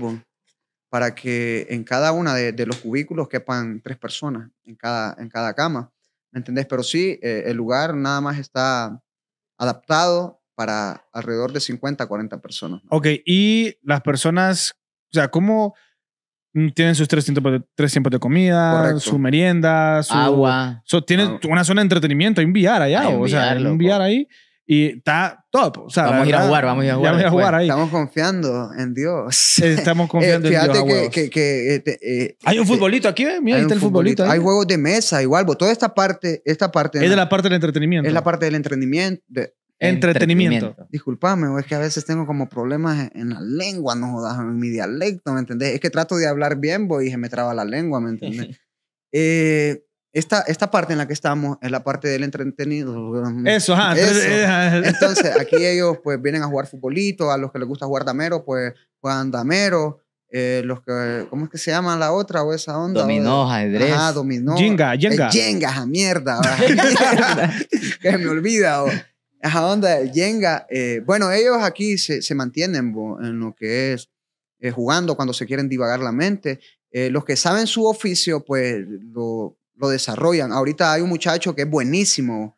para que en cada una de, los cubículos quepan tres personas en cada, en cada cama. ¿Me entendés? Pero sí, eh, el lugar nada más está adaptado para alrededor de 50 a 40 personas. Ok, y las personas, o sea, ¿cómo mm, tienen sus tres tiempos de, comida, Correcto. su merienda, su agua? So, tienen una zona de entretenimiento, hay un VR allá, o sea, hay un VR ahí. Y está top. vamos a ir a jugar, vamos a ir a jugar. Estamos confiando en Dios. Estamos eh, confiando en Dios. Fíjate que. Este, eh, hay un eh, futbolito aquí, ¿ves? Mira, ahí está el futbolito. Hay juegos de mesa, igual. Toda esta parte. Esta parte es de la, parte del entretenimiento. Es la parte del entretenimiento. entretenimiento. Disculpame, es que a veces tengo como problemas en la lengua, no jodas, en mi dialecto, ¿me entendés? Es que trato de hablar bien, voy y se me traba la lengua, ¿me entendés? eh, esta, esta parte en la que estamos es la parte del entretenido. Eso, ajá. Entonces, eh, aquí ellos pues vienen a jugar futbolito, a los que les gusta jugar damero, pues juegan damero. Eh, los que, ¿cómo es que se llama la otra o esa onda? Dominó, ajedrez. Ah, dominó. Eh, Jenga, Jenga. Jenga, mierda. que me olvida. O, esa onda Jenga. bueno, ellos aquí se, se mantienen en lo que es jugando cuando se quieren divagar la mente. los que saben su oficio, pues lo lo desarrollan. Ahorita hay un muchacho que es buenísimo.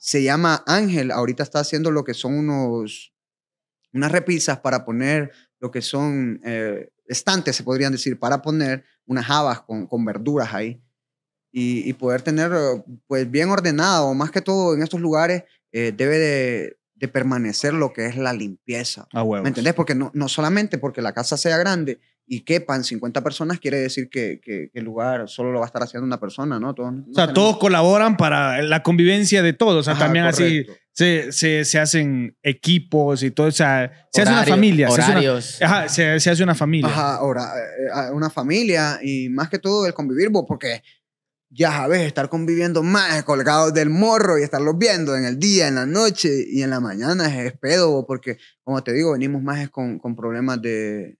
Se llama Ángel. Ahorita está haciendo lo que son unos, unas repisas para poner lo que son eh, estantes, se podrían decir, para poner unas habas con, con verduras ahí. Y, poder tener pues bien ordenado, más que todo en estos lugares, eh, debe de, permanecer lo que es la limpieza. ¿Me entendés? Porque no, no solamente porque la casa sea grande, y quepan 50 personas, quiere decir que, que, el lugar solo lo va a estar haciendo una persona, ¿no? Todos, o sea, todos colaboran para la convivencia de todos. O sea, también así se, se, se, hacen equipos y todo. O sea, se hace una familia. Horarios. Se hace una, Ajá, se, hace una familia. Ajá, ahora, eh, eh, una familia y más que todo el convivir, porque ya sabes, estar conviviendo más colgados del morro y estarlos viendo en el día, en la noche y en la mañana es pedo, porque como te digo, venimos más con, con problemas de,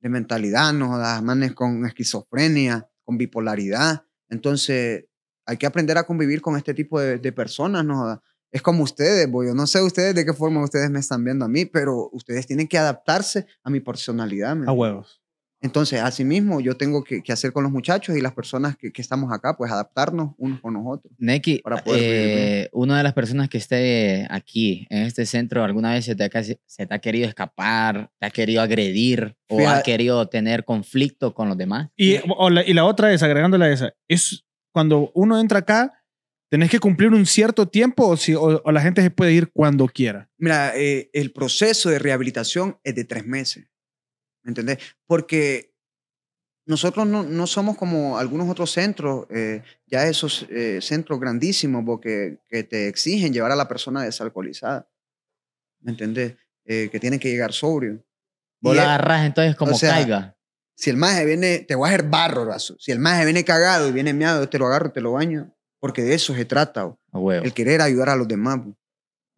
de mentalidad, no las ah, manes con esquizofrenia, con bipolaridad. Entonces, hay que aprender a convivir con este tipo de, personas, no ah, Es como ustedes, voy. yo no sé ustedes de qué forma ustedes me están viendo a mí, pero ustedes tienen que adaptarse a mi personalidad. A huevos. Entonces, asimismo, yo tengo que, hacer con los muchachos y las personas que, estamos acá, pues adaptarnos unos con nosotros. Neki, eh, una de las personas que esté aquí, en este centro, ¿alguna vez se te ha, querido escapar, te ha querido agredir o ha querido tener conflicto con los demás? Y, la, y la otra es, agregándole a esa, es cuando uno entra acá, ¿Tenés que cumplir un cierto tiempo o, si, o, la gente se puede ir cuando quiera? Mira, eh, el proceso de rehabilitación es de tres meses. ¿Me entendés? Porque nosotros no, no, somos como algunos otros centros, eh, ya esos eh, centros grandísimos, porque que te exigen llevar a la persona desalcoholizada. ¿Me entendés? Eh, que tienen que llegar sobrio. Vos la e agarrás entonces como caiga. Si el maje viene, te voy a hacer barro, Si el maje viene cagado y viene meado, te lo agarro te lo baño. Porque de eso se trata. El querer ayudar a los demás. ¿Me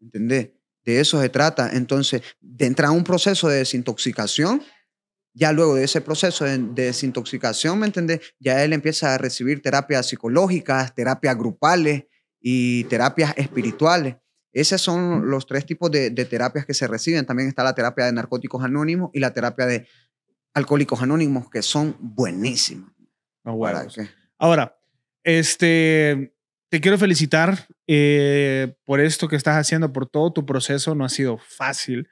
¿Entendés? De eso se trata. Entonces, de a un proceso de desintoxicación ya luego de ese proceso de, desintoxicación, ¿me entendés? Ya él empieza a recibir terapias psicológicas, terapias grupales y terapias espirituales. Esos son los tres tipos de, terapias que se reciben. También está la terapia de narcóticos anónimos y la terapia de alcohólicos anónimos, que son buenísimas. Ahora, este, te quiero felicitar eh, por esto que estás haciendo, por todo tu proceso. No ha sido fácil.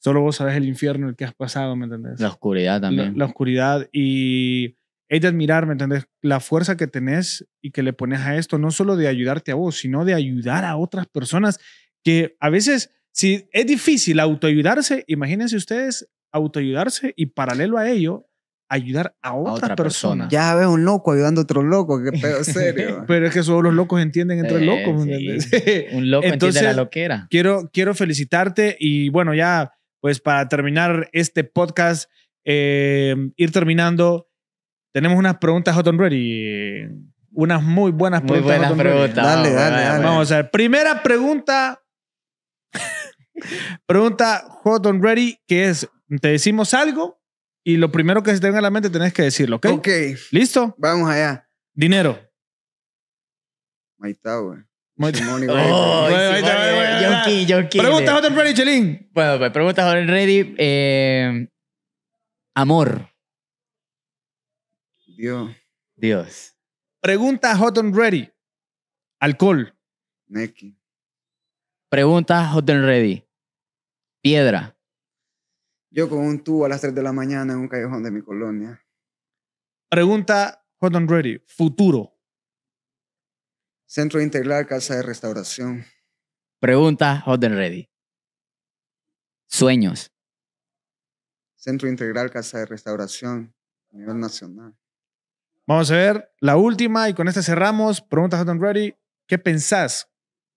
Solo vos sabes el infierno el que has pasado, ¿me entendés? La oscuridad también. La, oscuridad y es de admirar, ¿me entendés? La fuerza que tenés y que le pones a esto, no solo de ayudarte a vos, sino de ayudar a otras personas que a veces, si es difícil autoayudarse, imagínense ustedes autoayudarse y paralelo a ello, ayudar a otra, persona. Ya ves un loco ayudando a otro loco, qué pedo serio. Pero es que solo los locos entienden entre eh, locos, locos. Sí. un loco Entonces, entiende la loquera. Quiero, quiero felicitarte y bueno, ya pues para terminar este podcast, eh, ir terminando, tenemos unas preguntas hot and ready. Unas muy buenas preguntas. Dale, dale, dale, Vamos a ver. Primera pregunta. pregunta hot and ready, que es, te decimos algo y lo primero que se te venga a la mente tenés que decirlo, ¿ok? Ok. ¿Listo? Vamos allá. Dinero. está, güey. ¿Pregunta Hot and Ready, Chelín. Bueno, pues preguntas hot Hotel ready. Eh, amor. Dios. Dios. Pregunta Hot and Ready. Alcohol. Neki. Pregunta Hot and Ready. Piedra. Yo con un tubo a las 3 de la mañana en un callejón de mi colonia. Pregunta Hot and Ready. Futuro. Centro Integral Casa de Restauración. Pregunta Hot and Ready. Sueños. Centro Integral Casa de Restauración a nivel nacional. Vamos a ver la última y con esta cerramos. Pregunta Hot and Ready. ¿Qué pensás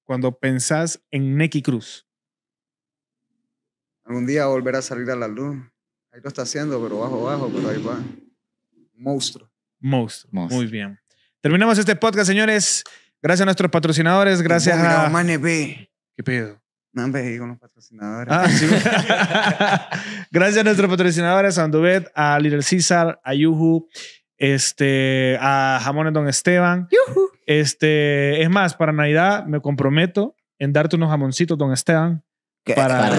cuando pensás en Neki Cruz? Algún día volverá a salir a la luz. Ahí lo está haciendo, pero bajo, bajo, pero ahí va. Monstruo. Monstruo. Monstruo. Muy bien. Terminamos este podcast, señores. Gracias a nuestros patrocinadores, gracias a... Mane, ¿Qué pedo? los patrocinadores. Ah, gracias a nuestros patrocinadores, a Anduvet, a Little Cesar a Yuhu, este, a Jamones Don Esteban. Yuhu. Este, es más, para Navidad me comprometo en darte unos jamoncitos, Don Esteban, para,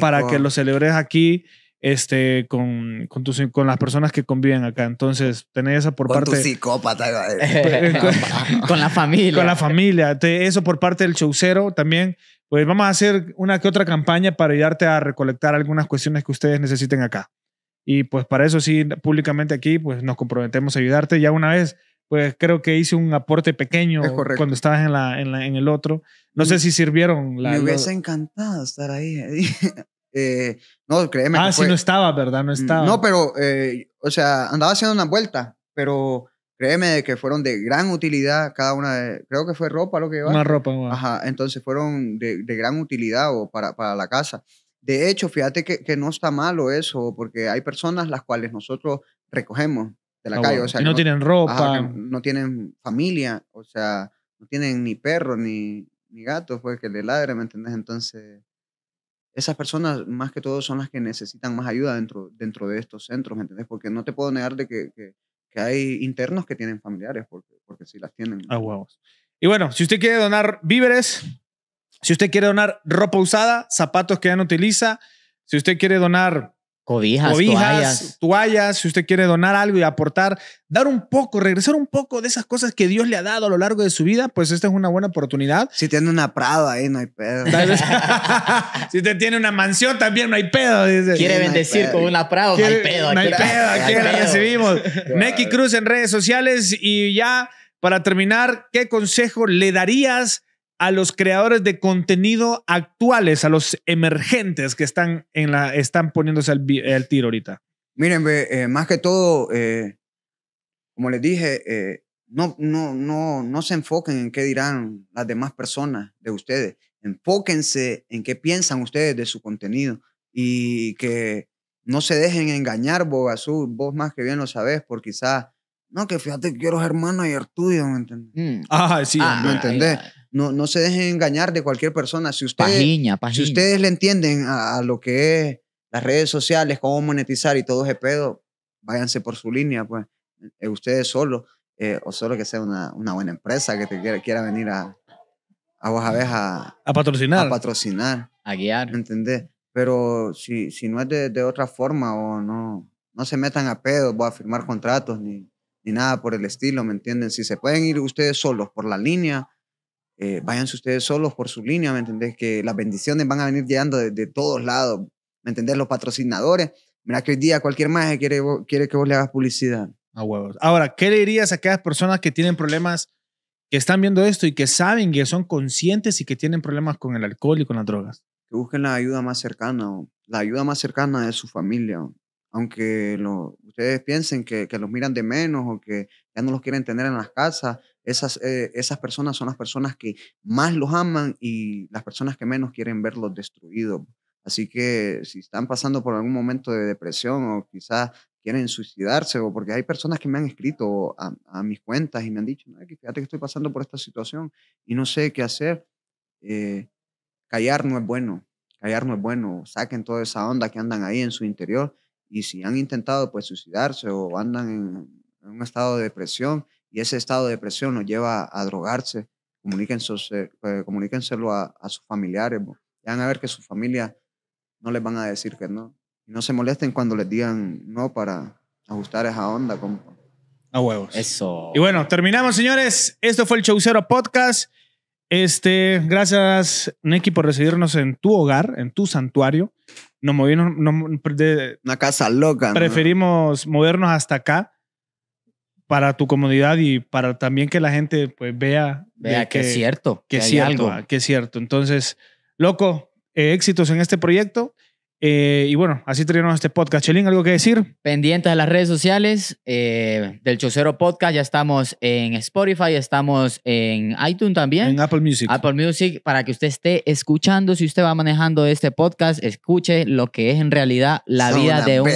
para que lo celebres aquí este, con, con, con las personas que conviven acá. Entonces, tenés esa por parte... Con psicópata. con la familia. Con la familia. eso por parte del Chaucero, también. Pues vamos a hacer una que otra campaña para ayudarte a recolectar algunas cuestiones que ustedes necesiten acá. Y pues para eso sí, públicamente aquí, pues nos comprometemos a ayudarte. Ya una vez, pues creo que hice un aporte pequeño cuando estabas en, la, en, el otro. No mm. sé si sirvieron. La, Me hubiese encantado estar ahí. Eh. Eh, no, créeme. Ah, sí, no estaba, ¿verdad? No estaba. No, pero, eh, o sea, andaba haciendo una vuelta, pero créeme que fueron de gran utilidad cada una de, creo que fue ropa lo que llevaba. Una ropa, Ajá, entonces fueron de, gran utilidad o para, la casa. De hecho, fíjate que, no está malo eso, porque hay personas las cuales nosotros recogemos de la ah, calle. sea, no, tienen ropa. no, tienen familia, o sea, no tienen ni perro ni, ni gato pues que le ladre, ¿me entendés? Entonces esas personas más que todo son las que necesitan más ayuda dentro, dentro de estos centros, entendés? Porque no te puedo negar de que, hay internos que tienen familiares, porque, porque sí las tienen. Ah, huevos. Y bueno, si usted quiere donar víveres, si usted quiere donar ropa usada, zapatos que ya no utiliza, si usted quiere donar Cobijas, toallas. si usted quiere donar algo y aportar, dar un poco, regresar un poco de esas cosas que Dios le ha dado a lo largo de su vida, pues esta es una buena oportunidad. Si tiene una Prado ahí, no hay pedo. si usted tiene una mansión también, no hay pedo. Quiere bendecir con una prado, no hay pedo. No hay pedo, aquí recibimos. Neki Cruz en redes sociales y ya para terminar, ¿qué consejo le darías a a los creadores de contenido actuales, a los emergentes que están, en la, están poniéndose al, tiro ahorita? Miren, eh, más que todo, eh, como les dije, eh, no, no, no, no se enfoquen en qué dirán las demás personas de ustedes. Enfóquense en qué piensan ustedes de su contenido y que no se dejen engañar, vos, vos más que bien lo sabés, por quizás no, que fíjate quiero y manager estudio ¿me entiendes? Mm. Ah, sí. Ah, ¿Me entiendes? No, no se dejen engañar de cualquier persona. Si ustedes, Si ustedes le entienden a, lo que es las redes sociales, cómo monetizar y todo ese pedo, váyanse por su línea, pues. Eh, ustedes solos, eh, o solo que sea una, buena empresa que te quiera, venir a, a a, patrocinar. A patrocinar. A guiar. ¿Me Pero si, si no es de, otra forma o no, no se metan a pedo, voy a firmar contratos ni ni nada por el estilo, ¿me entienden? Si se pueden ir ustedes solos por la línea, eh, váyanse ustedes solos por su línea, ¿me entendés? Que las bendiciones van a venir llegando de, todos lados, ¿me entendés? Los patrocinadores. Mira que hoy día cualquier maje quiere, quiere que vos le hagas publicidad. A huevos. Ahora, ¿qué le dirías a aquellas personas que tienen problemas, que están viendo esto y que saben que son conscientes y que tienen problemas con el alcohol y con las drogas? Que busquen la ayuda más cercana, la ayuda más cercana de su familia aunque ustedes piensen que, los miran de menos o que ya no los quieren tener en las casas, esas, eh, esas personas son las personas que más los aman y las personas que menos quieren verlos destruidos. Así que si están pasando por algún momento de depresión o quizás quieren suicidarse o porque hay personas que me han escrito a, mis cuentas y me han dicho, fíjate que estoy pasando por esta situación y no sé qué hacer, eh, callar no es bueno, callar no es bueno, saquen toda esa onda que andan ahí en su interior y si han intentado pues suicidarse o andan en, un estado de depresión y ese estado de depresión los lleva a drogarse, eh, comuníquenselo, a, a, sus familiares. Bo. van a ver que su familia no les van a decir que no. Y no se molesten cuando les digan no para ajustar esa onda. Como... A huevos. Eso. Y bueno, terminamos, señores. Esto fue el Chaucero Podcast. Este, gracias, Neki, por recibirnos en tu hogar, en tu santuario nos movimos. de, Una casa loca. Preferimos movernos hasta acá para tu comodidad y para también que la gente pues vea, vea que, es cierto. Que, algo. Ah, que es cierto. Entonces, loco, eh, éxitos en este proyecto eh, y bueno, así terminamos este podcast. Chelín, ¿algo que decir? Pendientes de las redes sociales eh, del Chocero Podcast. Ya estamos en Spotify, estamos en iTunes también. En Apple Music. Apple Music, para que usted esté escuchando. Si usted va manejando este podcast, escuche lo que es en realidad la vida de, un,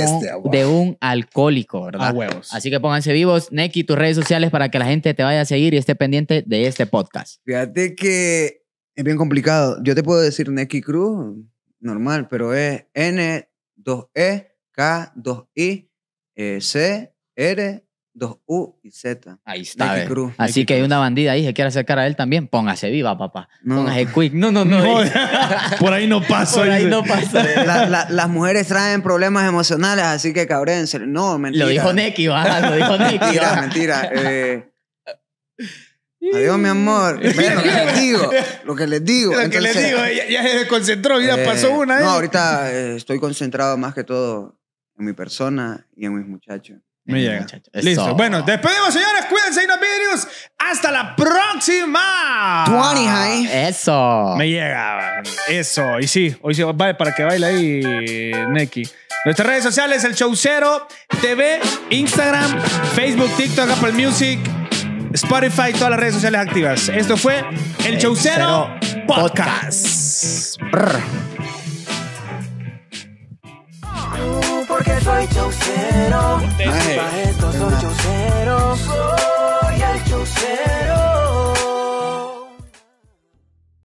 de un alcohólico, ¿verdad? Así que pónganse vivos. Neki, tus redes sociales para que la gente te vaya a seguir y esté pendiente de este podcast. Fíjate que es bien complicado. Yo te puedo decir Neki Cruz normal, pero es N2E, K2I, eh, C, R, 2U y Z. Ahí está. Así que hay una bandida ahí que quiere acercar a él también. Póngase viva, papá. Póngase quick. No, no, no. Eh. por ahí no paso. Por ahí no las mujeres traen problemas emocionales, así que cabrense. No, mentira. Lo dijo Neki, va. Lo dijo Neki. mentira, mentira. Eh. Adiós, mi amor. lo que les digo. Lo que les digo. Lo les digo, ya, se concentró ya eh, pasó una. No, ¿eh? ahorita eh, estoy concentrado más que todo en mi persona y en mis muchachos. Me llega. Listo. Bueno, despedimos, señores. Cuídense, y nos vemos Hasta la próxima. 20, high. Eso. Me llega. Eso. Y sí, hoy sí, va para que baile ahí, Neki. Nuestras redes sociales, el Show Cero, TV, Instagram, Facebook, TikTok, Apple Music. Spotify, todas las redes sociales activas. Esto fue El, Chaucero Podcast. Podcast. porque soy chaucero, para esto soy chaucero, soy el chaucero.